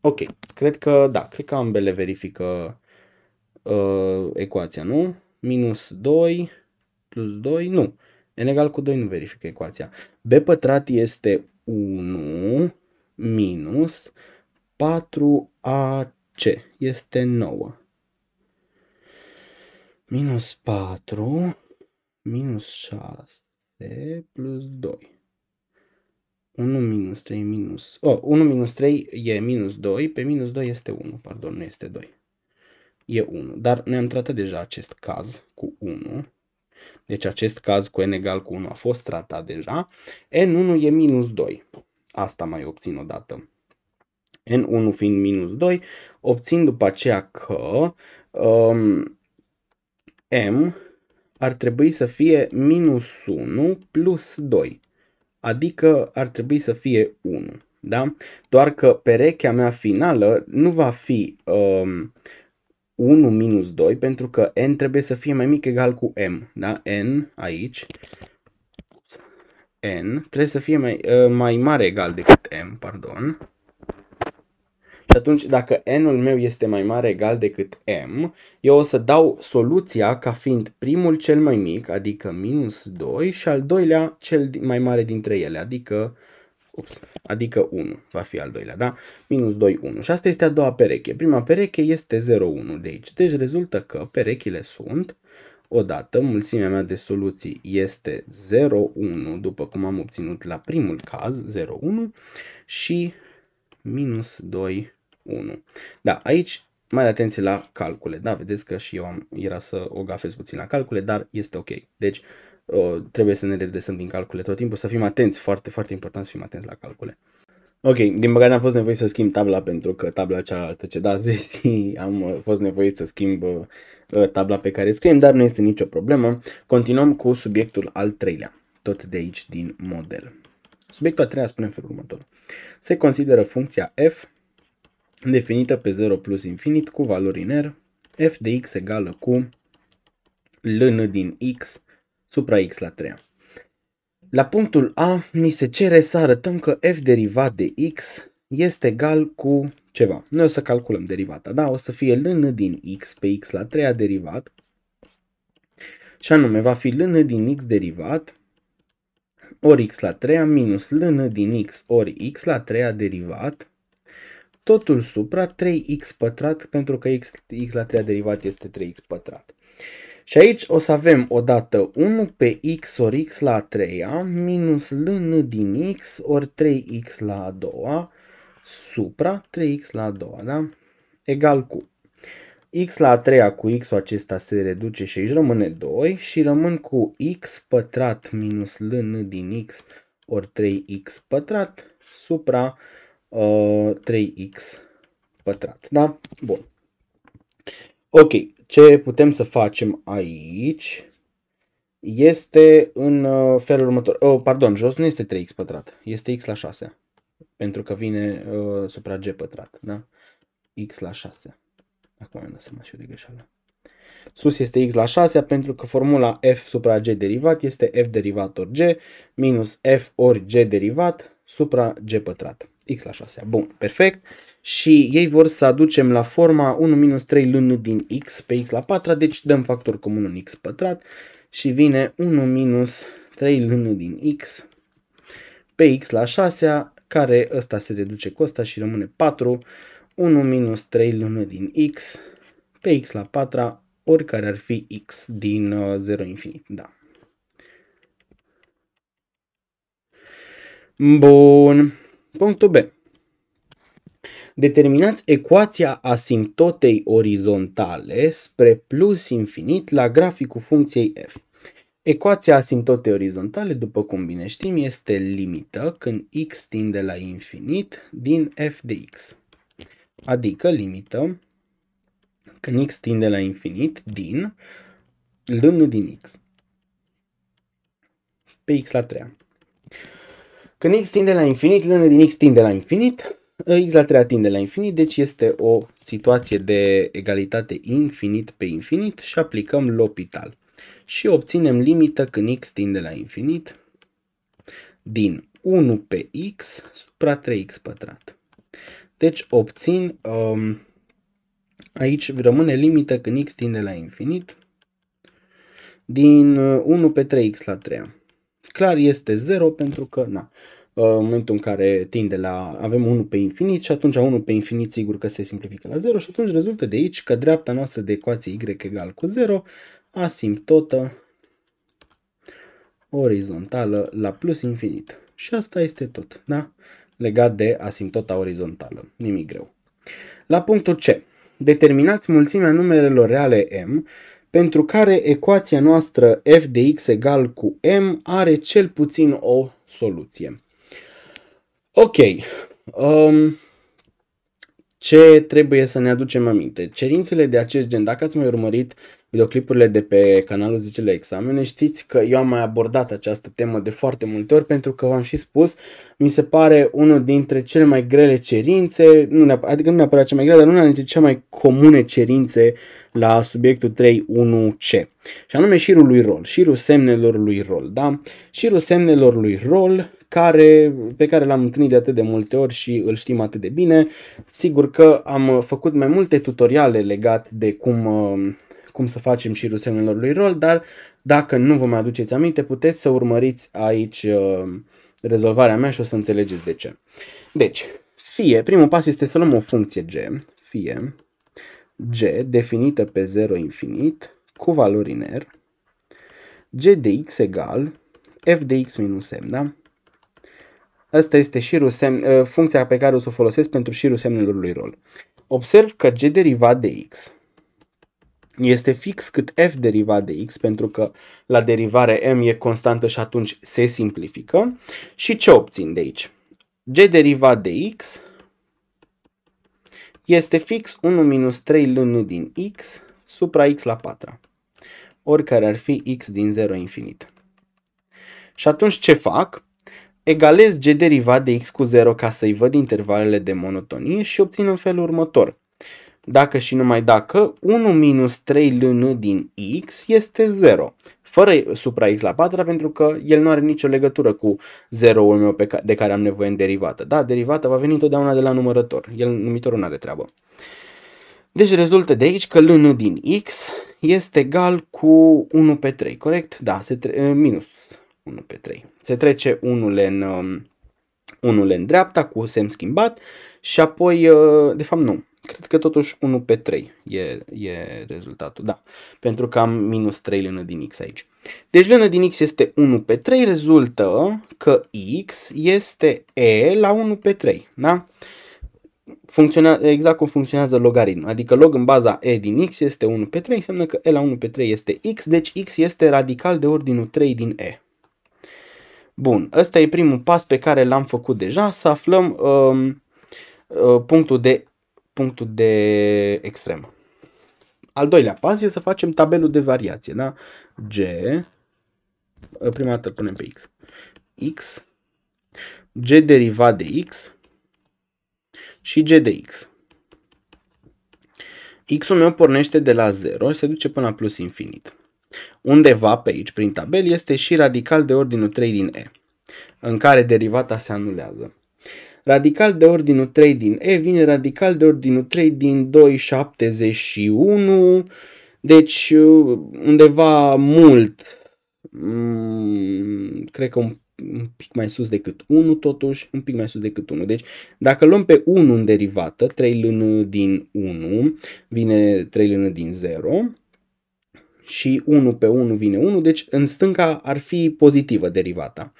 Ok, cred că da, cred că ambele verifică uh, ecuația, nu? Minus 2 plus 2, nu. N egal cu 2 nu verifică ecuația. B pătrat este 1 minus 4AC este 9. Minus 4 minus 6 plus 2. 1 minus 3 minus... Oh, 1 minus 3 e minus 2, pe minus 2 este 1, pardon, nu este 2. E 1, dar ne-am tratat deja acest caz cu 1. Deci acest caz cu n egal cu 1 a fost tratat deja. n1 e minus 2. Asta mai obțin o dată. n1 fiind minus 2, obțin după aceea că um, m ar trebui să fie minus 1 plus 2 adică ar trebui să fie 1. Da? Doar că perechea mea finală nu va fi um, 1 minus 2 pentru că n trebuie să fie mai mic egal cu m. Da? n aici n trebuie să fie mai, uh, mai mare egal decât m, pardon. Și atunci, dacă n-ul meu este mai mare egal decât m, eu o să dau soluția ca fiind primul cel mai mic, adică minus 2, și al doilea cel mai mare dintre ele, adică ups, adică 1 va fi al doilea, da? Minus 2, 1. Și asta este a doua pereche. Prima pereche este 0, 1 de aici. Deci rezultă că perechile sunt, odată, mulțimea mea de soluții este 0, 1, după cum am obținut la primul caz, 0, 1, și minus 2, 1. Da, aici mai atenție la calcule. Da, vedeți că și eu am, era să o gafez puțin la calcule, dar este ok. Deci uh, trebuie să ne redresăm din calcule tot timpul, să fim atenți, foarte, foarte important să fim atenți la calcule. Ok, din păcate am fost nevoit să schimb tabla pentru că tabla cealaltă da, și am uh, fost nevoit să schimb uh, tabla pe care scriem, dar nu este nicio problemă. Continuăm cu subiectul al treilea, tot de aici din model. Subiectul al treilea spune în felul următor. Se consideră funcția f definită pe 0 plus infinit cu valori R, f de x egală cu ln din x supra x la 3. La punctul A ni se cere să arătăm că f derivat de x este egal cu ceva. Noi o să calculăm derivata, da? O să fie ln din x pe x la 3 derivat. Și anume va fi ln din x derivat ori x la 3 minus ln din x ori x la 3 derivat totul supra 3x pătrat pentru că x, x la 3 derivat este 3x pătrat. Și aici o să avem odată 1 pe x ori x la 3 treia minus ln din x ori 3x la 2 supra 3x la 2, da? Egal cu x la 3 treia cu x acesta se reduce și aici rămâne 2 și rămân cu x pătrat minus ln din x ori 3x pătrat supra uh, 3x pătrat. Da? Bun. Ok. Ce putem să facem aici este în uh, felul următor. Oh, pardon, jos nu este 3x pătrat, este x la 6. Pentru că vine uh, supra g pătrat, da? x la 6. Acum am dat seama și eu de greșeală. Sus este x la 6 pentru că formula f supra g derivat este f derivat ori g minus f ori g derivat supra g pătrat. x la 6 Bun, perfect. Și ei vor să aducem la forma 1 minus 3 ln din x pe x la 4, deci dăm factor comun în x pătrat și vine 1 minus 3 ln din x pe x la 6 care ăsta se reduce cu ăsta și rămâne 4, 1 minus 3 ln din x pe x la 4 oricare ar fi x din 0 uh, infinit. Da, Bun. Punctul B. Determinați ecuația asimptotei orizontale spre plus infinit la graficul funcției f. Ecuația asimptotei orizontale, după cum bine știm, este limită când x tinde la infinit din f de x. Adică limită când x tinde la infinit din ln din x. Pe x la 3 când x tinde la infinit, ln din x tinde la infinit, x la 3 tinde la infinit, deci este o situație de egalitate infinit pe infinit și aplicăm L'Hopital. Și obținem limită când x tinde la infinit din 1 pe x supra 3x pătrat. Deci obțin, um, aici rămâne limită când x tinde la infinit, din 1 uh, pe 3x la 3 clar este 0 pentru că, na, uh, în momentul în care tinde la, avem 1 pe infinit și atunci 1 pe infinit sigur că se simplifică la 0 și atunci rezultă de aici că dreapta noastră de ecuație y egal cu 0 asimptotă orizontală la plus infinit. Și asta este tot, da? Legat de asimptota orizontală. Nimic greu. La punctul C. Determinați mulțimea numerelor reale m pentru care ecuația noastră f de x egal cu m are cel puțin o soluție. Ok, um, ce trebuie să ne aducem aminte? Cerințele de acest gen, dacă ați mai urmărit videoclipurile de pe canalul Zicele Examene, știți că eu am mai abordat această temă de foarte multe ori pentru că v-am și spus, mi se pare unul dintre cele mai grele cerințe, nu neapărat, adică nu neapărat cea mai grea, dar una dintre cele mai comune cerințe la subiectul 3.1c. Și anume șirul lui rol, șirul semnelor lui rol, da? Șirul semnelor lui rol care, pe care l-am întâlnit de atât de multe ori și îl știm atât de bine. Sigur că am făcut mai multe tutoriale legate de cum uh, cum să facem șirul semnelor lui rol, dar dacă nu vă mai aduceți aminte, puteți să urmăriți aici uh, rezolvarea mea și o să înțelegeți de ce. Deci, fie, primul pas este să luăm o funcție g, fie g definită pe 0 infinit cu valori în R, g de x egal f de x minus m, da? Asta este șirul semn, uh, funcția pe care o să o folosesc pentru șirul semnelor lui rol. Observ că g derivat de x este fix cât f derivat de x, pentru că la derivare m e constantă și atunci se simplifică. Și ce obțin de aici? g derivat de x este fix 1 minus 3 ln din x supra x la 4 oricare ar fi x din 0 infinit. Și atunci ce fac? Egalez g derivat de x cu 0 ca să-i văd intervalele de monotonie și obțin în felul următor dacă și numai dacă 1 minus 3 ln din x este 0, fără supra x la 4 pentru că el nu are nicio legătură cu 0-ul meu pe ca- de care am nevoie în derivată. Da, derivata va veni întotdeauna de la numărător, el numitorul nu are treabă. Deci rezultă de aici că ln din x este egal cu 1 pe 3, corect? Da, se tre- eh, minus 1 pe 3. Se trece 1 în, 1 um, în dreapta cu semn schimbat și apoi, uh, de fapt nu, Cred că totuși 1 pe 3 e, e rezultatul, da. Pentru că am minus 3 lână din x aici. Deci lână din x este 1 pe 3, rezultă că x este e la 1 pe 3, da? Funcționează exact cum funcționează logaritm, adică log în baza e din x este 1 pe 3, înseamnă că e la 1 pe 3 este x, deci x este radical de ordinul 3 din e. Bun, ăsta e primul pas pe care l-am făcut deja, să aflăm um, uh, punctul de punctul de extrem. Al doilea pas e să facem tabelul de variație. Da? G, prima dată punem pe X. X, G derivat de X și G de X. X-ul meu pornește de la 0 și se duce până la plus infinit. Undeva pe aici, prin tabel, este și radical de ordinul 3 din E, în care derivata se anulează. Radical de ordinul 3 din E vine radical de ordinul 3 din 2,71, deci uh, undeva mult, mm, cred că un, un pic mai sus decât 1 totuși, un pic mai sus decât 1. Deci dacă luăm pe 1 în derivată, 3 ln din 1 vine 3 ln din 0, și 1 pe 1 vine 1, deci în stânca ar fi pozitivă derivata.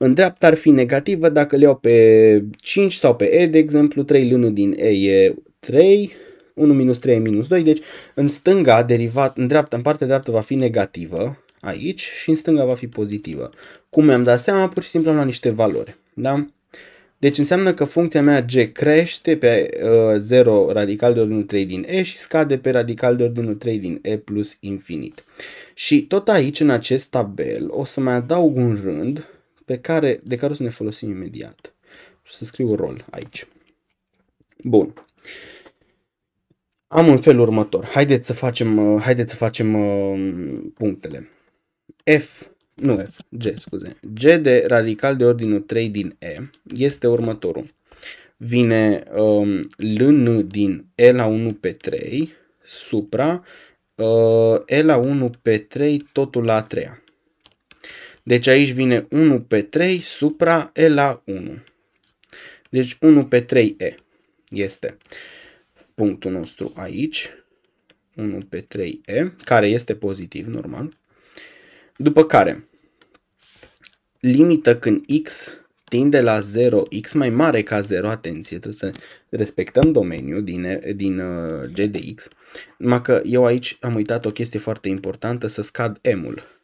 În dreapta ar fi negativă dacă le iau pe 5 sau pe E, de exemplu, 3 luni din E e 3, 1 minus 3 e minus 2, deci în stânga, derivat, în dreapta, în partea dreaptă va fi negativă, aici, și în stânga va fi pozitivă. Cum mi-am dat seama? Pur și simplu am luat niște valori, da? Deci înseamnă că funcția mea g crește pe uh, 0 radical de ordinul 3 din e și scade pe radical de ordinul 3 din e plus infinit. Și tot aici, în acest tabel, o să mai adaug un rând pe care, de care o să ne folosim imediat. O să scriu rol aici. Bun. Am un fel următor. Haideți să facem, uh, haideți să facem uh, punctele. F, nu F, G, scuze. G de radical de ordinul 3 din E este următorul. Vine um, ln din E la 1 pe 3 supra uh, E la 1 pe 3 totul la 3 a deci aici vine 1 pe 3 supra E la 1. Deci 1 pe 3 E este punctul nostru aici. 1 pe 3 E, care este pozitiv, normal. După care, limită când X tinde la 0, X mai mare ca 0, atenție, trebuie să respectăm domeniul din, din uh, G de X. Numai că eu aici am uitat o chestie foarte importantă, să scad M-ul.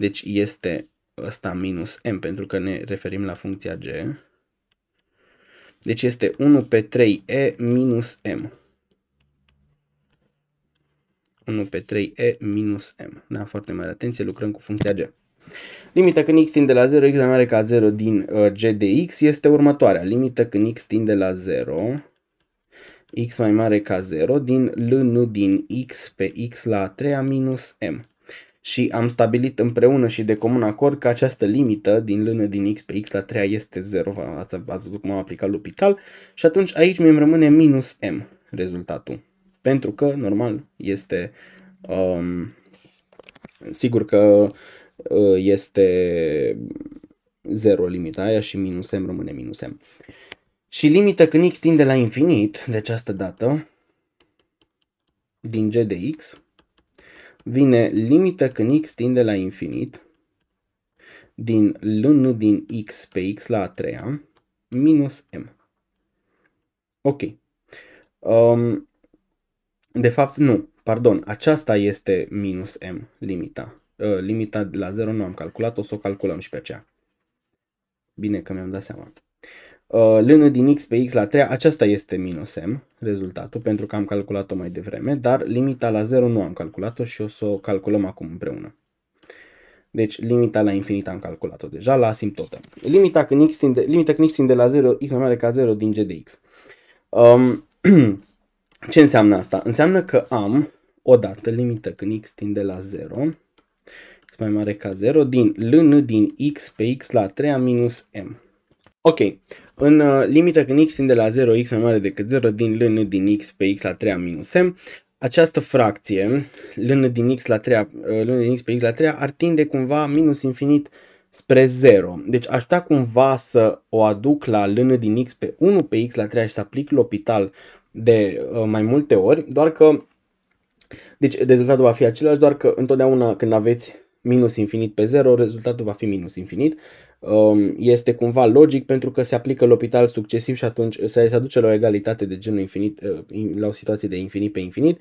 Deci este ăsta minus m, pentru că ne referim la funcția g. Deci este 1 pe 3e minus m. 1 pe 3e minus m. Da, foarte mare atenție, lucrăm cu funcția g. Limita când x tinde la 0, x mai mare ca 0 din uh, g de x este următoarea. Limita când x tinde la 0, x mai mare ca 0 din ln din x pe x la 3 minus m și am stabilit împreună și de comun acord că această limită din lână din x pe x la 3 este 0, ați văzut cum am aplicat L'Hopital și atunci aici mi rămâne minus m rezultatul, pentru că normal este, um, sigur că uh, este 0 limita aia și minus m rămâne minus m. Și limită când x tinde la infinit, de această dată, din g de x, vine limită când x tinde la infinit din ln din x pe x la a treia minus m. Ok. Um, de fapt, nu. Pardon, aceasta este minus m limita. Uh, limita de la 0 nu am calculat, o să o calculăm și pe aceea. Bine că mi-am dat seama. Uh, ln din x pe x la 3, aceasta este minus m, rezultatul, pentru că am calculat-o mai devreme, dar limita la 0 nu am calculat-o și o să o calculăm acum împreună. Deci limita la infinit am calculat-o deja la asimptotă. Limita când x tinde, limita când x tinde la 0, x mai mare ca 0 din g de x. Um, ce înseamnă asta? Înseamnă că am odată limită când x tinde la 0, x mai mare ca 0, din ln din x pe x la 3 minus m. Ok, în uh, limită când x tinde la 0, x mai mare decât 0 din ln din x pe x la 3 minus m, această fracție, ln din x, la 3, uh, ln din x pe x la 3 ar tinde cumva minus infinit spre 0. Deci aș putea cumva să o aduc la ln din x pe 1 pe x la 3 și să aplic l'opital de uh, mai multe ori, doar că deci rezultatul va fi același, doar că întotdeauna când aveți minus infinit pe 0, rezultatul va fi minus infinit. Um, este cumva logic pentru că se aplică lopital succesiv și atunci se aduce la o egalitate de genul infinit, uh, la o situație de infinit pe infinit,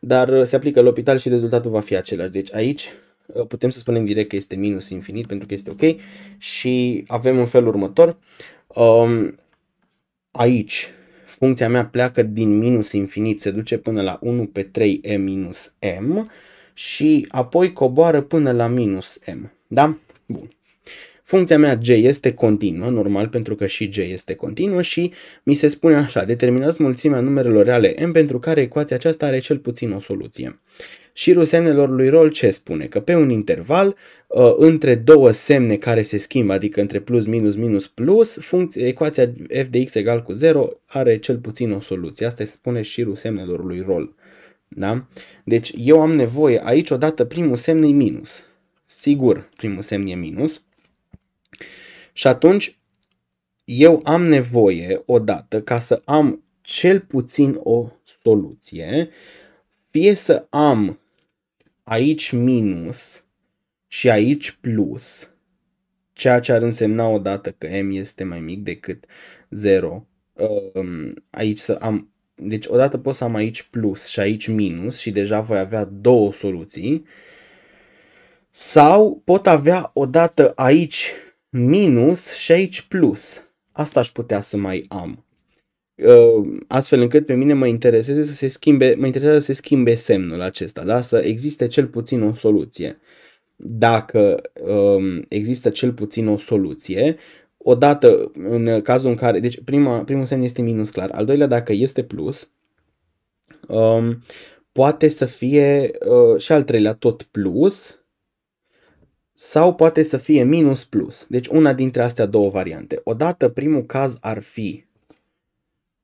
dar uh, se aplică lopital și rezultatul va fi același. Deci aici uh, putem să spunem direct că este minus infinit pentru că este ok și avem un fel următor. Um, aici funcția mea pleacă din minus infinit, se duce până la 1 pe 3 e minus m și apoi coboară până la minus m. Da? Bun. Funcția mea J este continuă, normal pentru că și J este continuă și mi se spune așa, determinați mulțimea numerelor reale M pentru care ecuația aceasta are cel puțin o soluție. Șirul semnelor lui Rol ce spune? Că pe un interval uh, între două semne care se schimbă, adică între plus, minus, minus, plus, funcție, ecuația f de x egal cu 0 are cel puțin o soluție. Asta spune șirul semnelor lui Rol. Da? Deci eu am nevoie, aici odată primul semn e minus. Sigur, primul semn e minus și atunci eu am nevoie odată ca să am cel puțin o soluție, fie să am aici minus și aici plus, ceea ce ar însemna odată că m este mai mic decât 0. Um, aici să am, deci odată pot să am aici plus și aici minus și deja voi avea două soluții. Sau pot avea odată aici minus și aici plus. Asta aș putea să mai am. Ă, astfel încât pe mine mă interesează să se schimbe, mă interesează să se schimbe semnul acesta, da? să existe cel puțin o soluție. Dacă um, există cel puțin o soluție, odată în cazul în care, deci prima, primul semn este minus clar, al doilea dacă este plus, um, poate să fie uh, și al treilea tot plus, sau poate să fie minus plus. Deci una dintre astea două variante. Odată primul caz ar fi,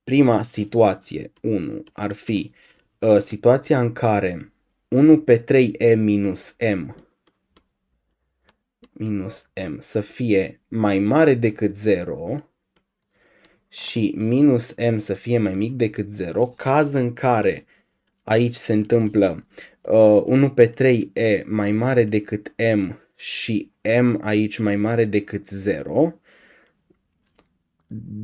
prima situație 1 ar fi uh, situația în care 1 pe 3e minus m minus m să fie mai mare decât 0 și minus m să fie mai mic decât 0, caz în care aici se întâmplă uh, 1 pe 3e mai mare decât m și m aici mai mare decât 0,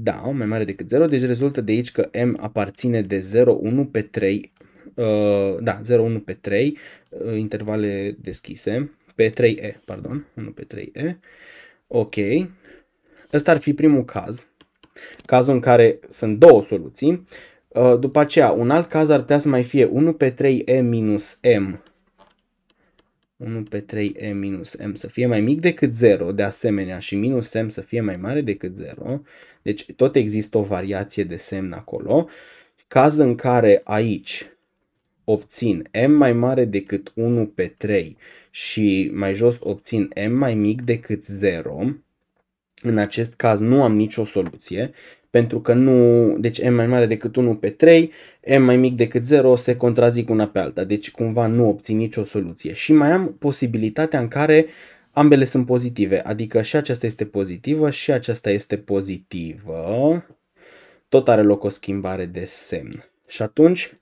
da, mai mare decât 0, deci rezultă de aici că m aparține de 0, 1 pe 3, uh, da, 0, 1 pe 3, uh, intervale deschise, pe 3e, pardon, 1 pe 3e, ok, ăsta ar fi primul caz, cazul în care sunt două soluții, uh, după aceea, un alt caz ar putea să mai fie 1 pe 3e minus m 1 pe 3 e minus m să fie mai mic decât 0, de asemenea, și minus m să fie mai mare decât 0, deci tot există o variație de semn acolo, caz în care aici obțin m mai mare decât 1 pe 3 și mai jos obțin m mai mic decât 0, în acest caz nu am nicio soluție, pentru că nu, deci m mai mare decât 1 pe 3, m mai mic decât 0 se contrazic una pe alta, deci cumva nu obțin nicio soluție. Și mai am posibilitatea în care ambele sunt pozitive, adică și aceasta este pozitivă și aceasta este pozitivă. Tot are loc o schimbare de semn. Și atunci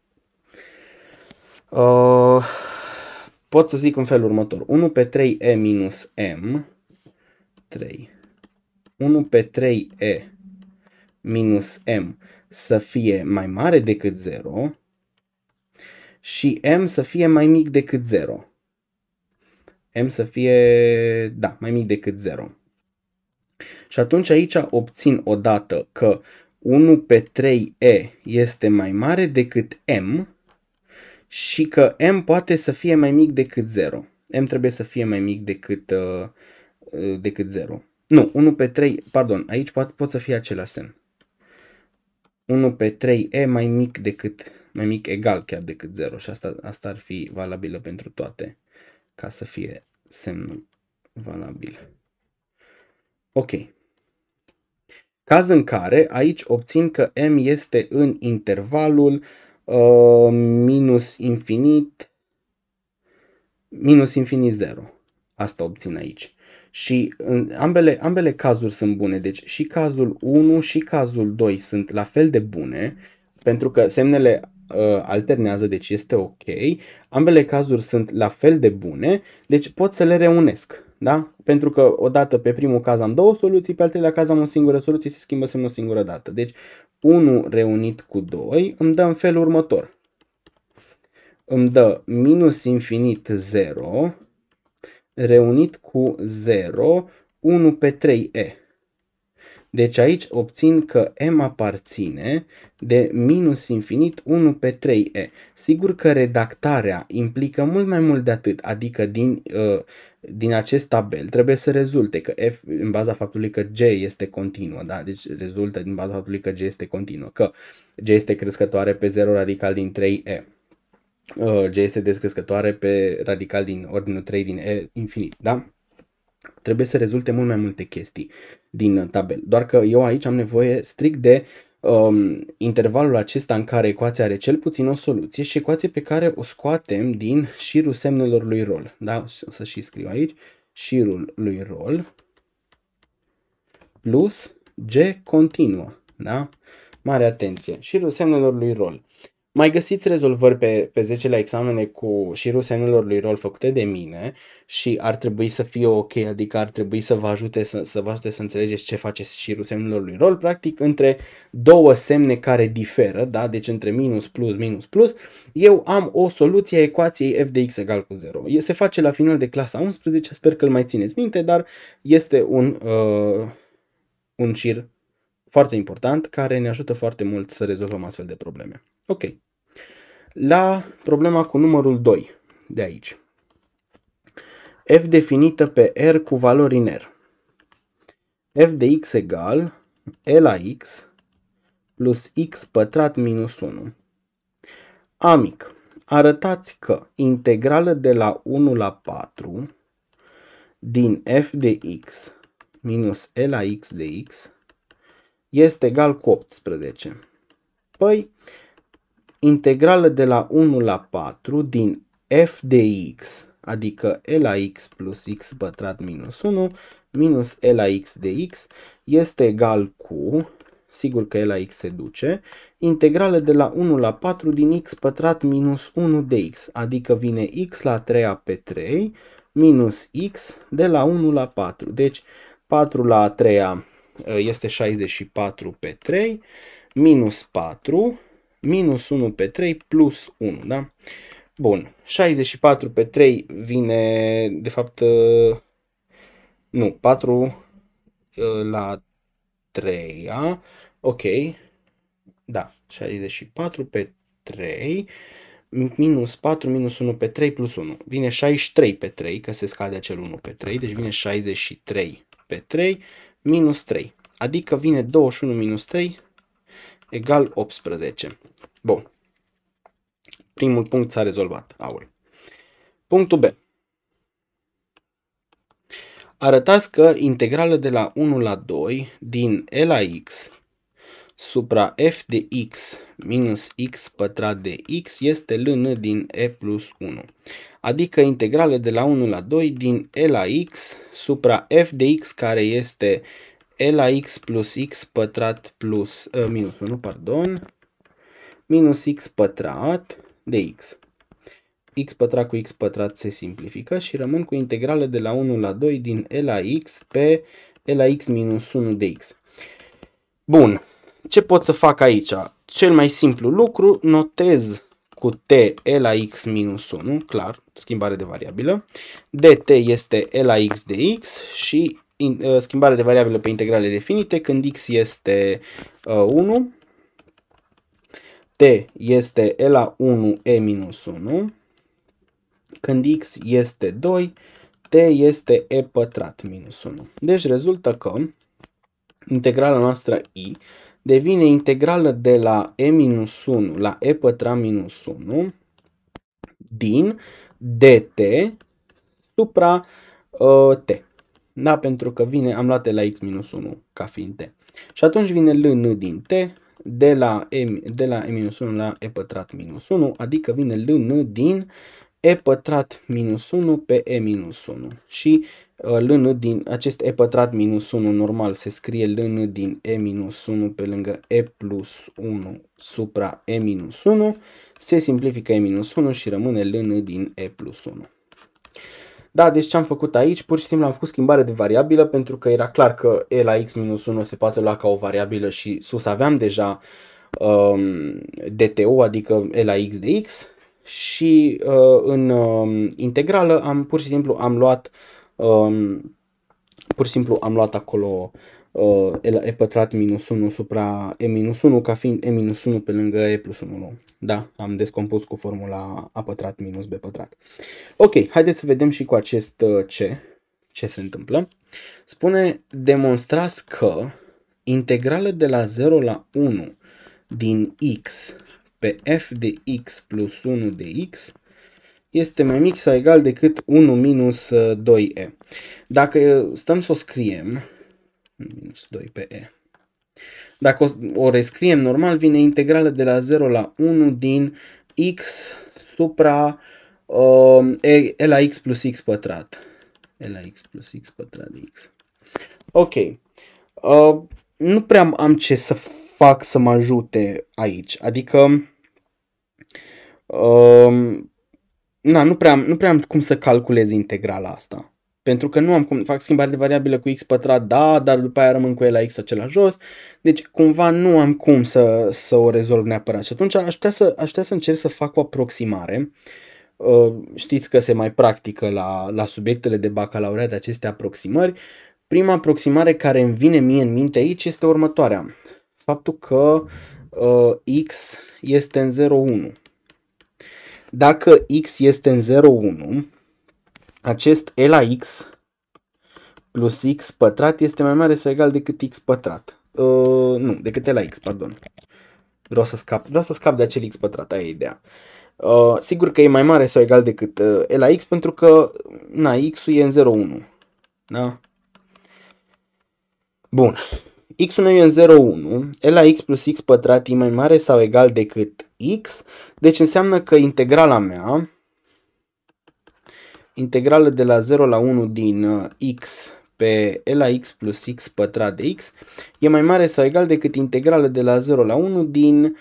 uh, pot să zic în felul următor. 1 pe 3e minus m 3. 1 pe 3e minus m să fie mai mare decât 0 și m să fie mai mic decât 0. m să fie, da, mai mic decât 0. Și atunci aici obțin odată că 1 pe 3e este mai mare decât m și că m poate să fie mai mic decât 0. m trebuie să fie mai mic decât, uh, uh, decât 0. Nu, 1 pe 3, pardon, aici pot, pot să fie același semn. 1 pe 3e mai mic decât, mai mic egal chiar decât 0 și asta, asta ar fi valabilă pentru toate ca să fie semnul valabil. Ok. Caz în care aici obțin că m este în intervalul uh, minus infinit minus infinit 0. Asta obțin aici. Și în ambele, ambele cazuri sunt bune, deci și cazul 1 și cazul 2 sunt la fel de bune, pentru că semnele uh, alternează, deci este ok. Ambele cazuri sunt la fel de bune, deci pot să le reunesc. Da? Pentru că odată pe primul caz am două soluții, pe al treilea caz am o singură soluție, se schimbă semnul o singură dată. Deci 1 reunit cu 2 îmi dă în felul următor. Îmi dă minus infinit 0 reunit cu 0, 1 pe 3e. Deci aici obțin că m aparține de minus infinit 1 pe 3e. Sigur că redactarea implică mult mai mult de atât, adică din, uh, din acest tabel trebuie să rezulte că f în baza faptului că g este continuă, da? deci rezultă din baza faptului că g este continuă, că g este crescătoare pe 0 radical din 3e. G uh, este descrescătoare pe radical din ordinul 3 din E infinit, da? Trebuie să rezulte mult mai multe chestii din uh, tabel. Doar că eu aici am nevoie strict de um, intervalul acesta în care ecuația are cel puțin o soluție și ecuație pe care o scoatem din șirul semnelor lui rol. Da? O să și scriu aici. Șirul lui rol plus G continuă. Da? Mare atenție. Șirul semnelor lui rol. Mai găsiți rezolvări pe, pe 10 la examene cu șirul semnelor lui rol făcute de mine și ar trebui să fie ok, adică ar trebui să vă ajute să, să vă ajute să înțelegeți ce face șirul semnelor lui rol, practic între două semne care diferă, da? deci între minus plus, minus plus, eu am o soluție a ecuației f de x egal cu 0. Se face la final de clasa 11, sper că îl mai țineți minte, dar este un, uh, un șir foarte important care ne ajută foarte mult să rezolvăm astfel de probleme. Ok. La problema cu numărul 2 de aici. F definită pe R cu valori în R. F de x egal E la x plus x pătrat minus 1. Amic, arătați că integrală de la 1 la 4 din f de x minus E la x de x este egal cu 18. Păi, integrală de la 1 la 4 din f de x, adică e la x plus x pătrat minus 1, minus e la x de x, este egal cu, sigur că e la x se duce, integrală de la 1 la 4 din x pătrat minus 1 de x, adică vine x la 3 pe 3 minus x de la 1 la 4. Deci 4 la 3 ă, este 64 pe 3 minus 4 minus 1 pe 3 plus 1, da? Bun, 64 pe 3 vine, de fapt, uh, nu, 4 uh, la 3, -a. ok, da, 64 pe 3, minus 4, minus 1 pe 3, plus 1. Vine 63 pe 3, că se scade acel 1 pe 3, deci vine 63 pe 3, minus 3. Adică vine 21 minus 3, egal 18. Bun. Primul punct s-a rezolvat. Aul. Punctul B. Arătați că integrală de la 1 la 2 din e la x supra f de x minus x pătrat de x este ln din e plus 1, adică integrală de la 1 la 2 din e la x supra f de x care este e la x plus x pătrat plus, uh, minus 1, pardon, minus x pătrat de x. x pătrat cu x pătrat se simplifică și rămân cu integrale de la 1 la 2 din e la x pe e la x minus 1 de x. Bun, ce pot să fac aici? Cel mai simplu lucru, notez cu t e la x minus 1, clar, schimbare de variabilă, dt este e la x de x și in, uh, schimbare de variabile pe integrale definite, când x este uh, 1, t este e la 1 e minus 1, când x este 2, t este e pătrat minus 1. Deci rezultă că integrala noastră i devine integrală de la e minus 1 la e pătrat minus 1 din dt supra uh, t. Da, pentru că vine, am luat de la x-1 ca fiind t. Și atunci vine l n din t de la, m, de la m-1 la e pătrat minus 1, adică vine l n din e pătrat minus 1 pe e minus 1. Și uh, l n din acest e pătrat minus 1 normal se scrie l n din e minus 1 pe lângă e plus 1 supra e minus 1, se simplifică e minus 1 și rămâne l n din e plus 1. Da, deci ce am făcut aici, pur și simplu am făcut schimbare de variabilă pentru că era clar că e la x-1 se poate lua ca o variabilă și sus aveam deja um, DTO, adică e la x de x și uh, în um, integrală am pur și simplu am luat um, pur și simplu am luat acolo uh, e pătrat minus 1 supra e minus 1 ca fiind e minus 1 pe lângă e plus 1. Da, am descompus cu formula a pătrat minus b pătrat. Ok, haideți să vedem și cu acest uh, c ce se întâmplă. Spune, demonstrați că integrală de la 0 la 1 din x pe f de x plus 1 de x este mai mic sau egal decât 1 minus 2e. Uh, Dacă uh, stăm să o scriem, minus 2 pe e. Dacă o, o rescriem normal, vine integrală de la 0 la 1 din x supra uh, e, e la x plus x pătrat. E la x plus x pătrat x. Ok. Uh, nu prea am ce să fac să mă ajute aici. Adică uh, na, nu, prea, nu prea am cum să calculez integrala asta. Pentru că nu am cum, fac schimbare de variabilă cu x pătrat, da, dar după aia rămân cu el la x acela jos. Deci cumva nu am cum să, să o rezolv neapărat. Și atunci aș putea să, aș putea să încerc să fac o aproximare. Uh, știți că se mai practică la, la subiectele de bacalaureat aceste aproximări. Prima aproximare care îmi vine mie în minte aici este următoarea. Faptul că uh, x este în 0,1. Dacă x este în 0,1, acest e la x plus x pătrat este mai mare sau egal decât x pătrat. Uh, nu, decât e la x, pardon. Vreau să scap, vreau să scap de acel x pătrat, aia e ideea. Uh, sigur că e mai mare sau egal decât uh, e la x pentru că na, x-ul e în 1. Da? Bun. x-ul e în 1. e la x plus x pătrat e mai mare sau egal decât x, deci înseamnă că integrala mea integrală de la 0 la 1 din uh, x pe e la x plus x pătrat de x e mai mare sau egal decât integrală de la 0 la 1 din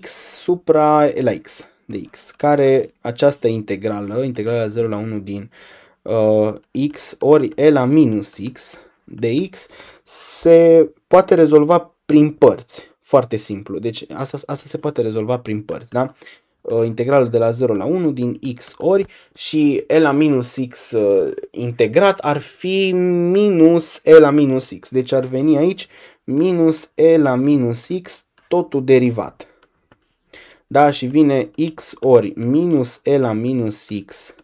x supra e la x de x, care această integrală, integrală la 0 la 1 din uh, x ori e la minus x de x, se poate rezolva prin părți, foarte simplu. Deci asta, asta se poate rezolva prin părți, da? Uh, integralul de la 0 la 1 din x ori și e la minus x uh, integrat ar fi minus e la minus x. Deci ar veni aici minus e la minus x totul derivat. Da, și vine x ori minus e la minus x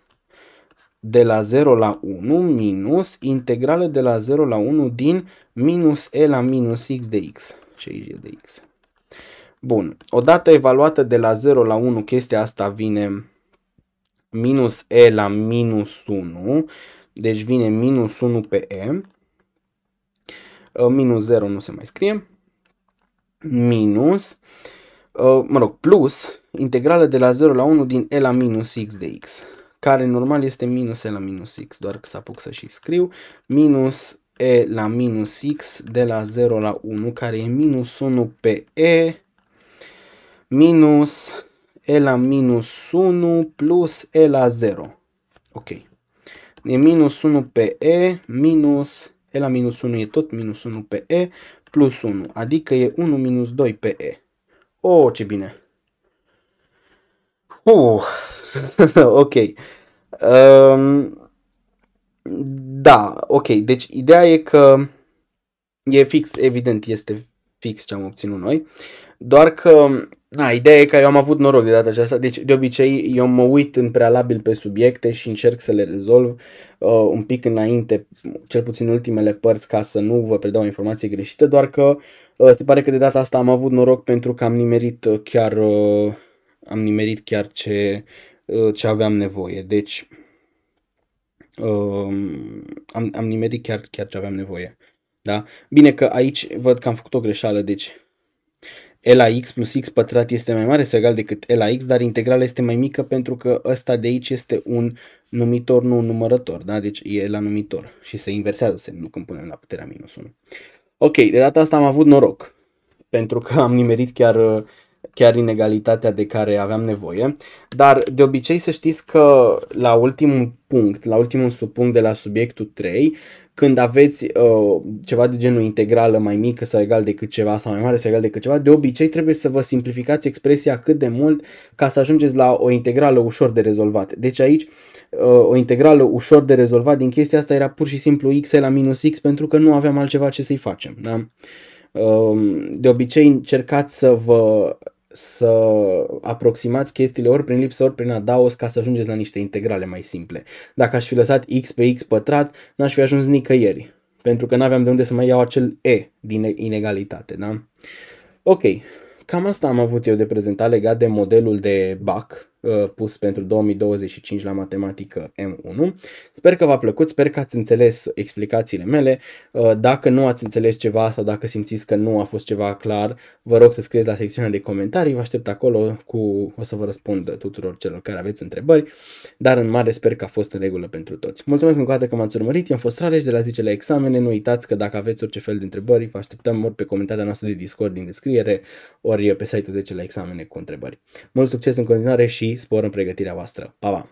de la 0 la 1 minus integrală de la 0 la 1 din minus e la minus x de x. Și aici e de x. Bun, odată evaluată de la 0 la 1, chestia asta vine minus E la minus 1, deci vine minus 1 pe E, uh, minus 0 nu se mai scrie, minus, uh, mă rog, plus integrală de la 0 la 1 din E la minus X de X, care normal este minus E la minus X, doar că s apuc să și scriu, minus E la minus X de la 0 la 1, care e minus 1 pe E minus e la minus 1 plus e la 0. Ok. E minus 1 pe e minus e la minus 1 e tot minus 1 pe e plus 1. Adică e 1 minus 2 pe e. O, Oh, ce bine! Uh, ok. Um, da, ok. Deci ideea e că e fix, evident, este fix ce am obținut noi. Doar că na, ideea e că eu am avut noroc de data aceasta. Deci, de obicei, eu mă uit în prealabil pe subiecte și încerc să le rezolv uh, un pic înainte, cel puțin ultimele părți, ca să nu vă predau o informație greșită, doar că uh, se pare că de data asta am avut noroc pentru că am nimerit uh, chiar, uh, am nimerit chiar ce, uh, ce aveam nevoie. Deci, uh, am, am nimerit chiar, chiar ce aveam nevoie. Da? Bine că aici văd că am făcut o greșeală, deci e la x plus x pătrat este mai mare sau egal decât e la x, dar integrala este mai mică pentru că ăsta de aici este un numitor, nu un numărător, da? deci e la numitor și se inversează semnul când punem la puterea minus 1. Ok, de data asta am avut noroc, pentru că am nimerit chiar chiar inegalitatea de care aveam nevoie, dar de obicei să știți că la ultimul punct, la ultimul subpunct de la subiectul 3, când aveți uh, ceva de genul integrală mai mică sau egal decât ceva sau mai mare sau egal decât ceva, de obicei trebuie să vă simplificați expresia cât de mult ca să ajungeți la o integrală ușor de rezolvat. Deci aici uh, o integrală ușor de rezolvat din chestia asta era pur și simplu x la minus x pentru că nu aveam altceva ce să-i facem. Da? Uh, Ehm, de obicei încercați să vă să aproximați chestiile ori prin lipsă, ori prin adaos ca să ajungeți la niște integrale mai simple. Dacă aș fi lăsat x pe x pătrat, n-aș fi ajuns nicăieri, pentru că n-aveam de unde să mai iau acel e din inegalitate, da? Ok, cam asta am avut eu de prezentat legat de modelul de BAC, Uh, pus pentru 2025 la matematică M1. Sper că v-a plăcut, sper că ați înțeles explicațiile mele. Uh, dacă nu ați înțeles ceva sau dacă simțiți că nu a fost ceva clar, vă rog să scrieți la secțiunea de comentarii, vă aștept acolo cu o să vă răspund tuturor celor care aveți întrebări, dar în mare sper că a fost în regulă pentru toți. Mulțumesc încă o dată că m-ați urmărit, eu am fost Rareș de la Zice la Examene, nu uitați că dacă aveți orice fel de întrebări, vă așteptăm ori pe comentarea noastră de Discord din descriere, ori pe site-ul 10 la Examene cu întrebări. Mult succes în continuare și și spor în pregătirea voastră. Pa, pa!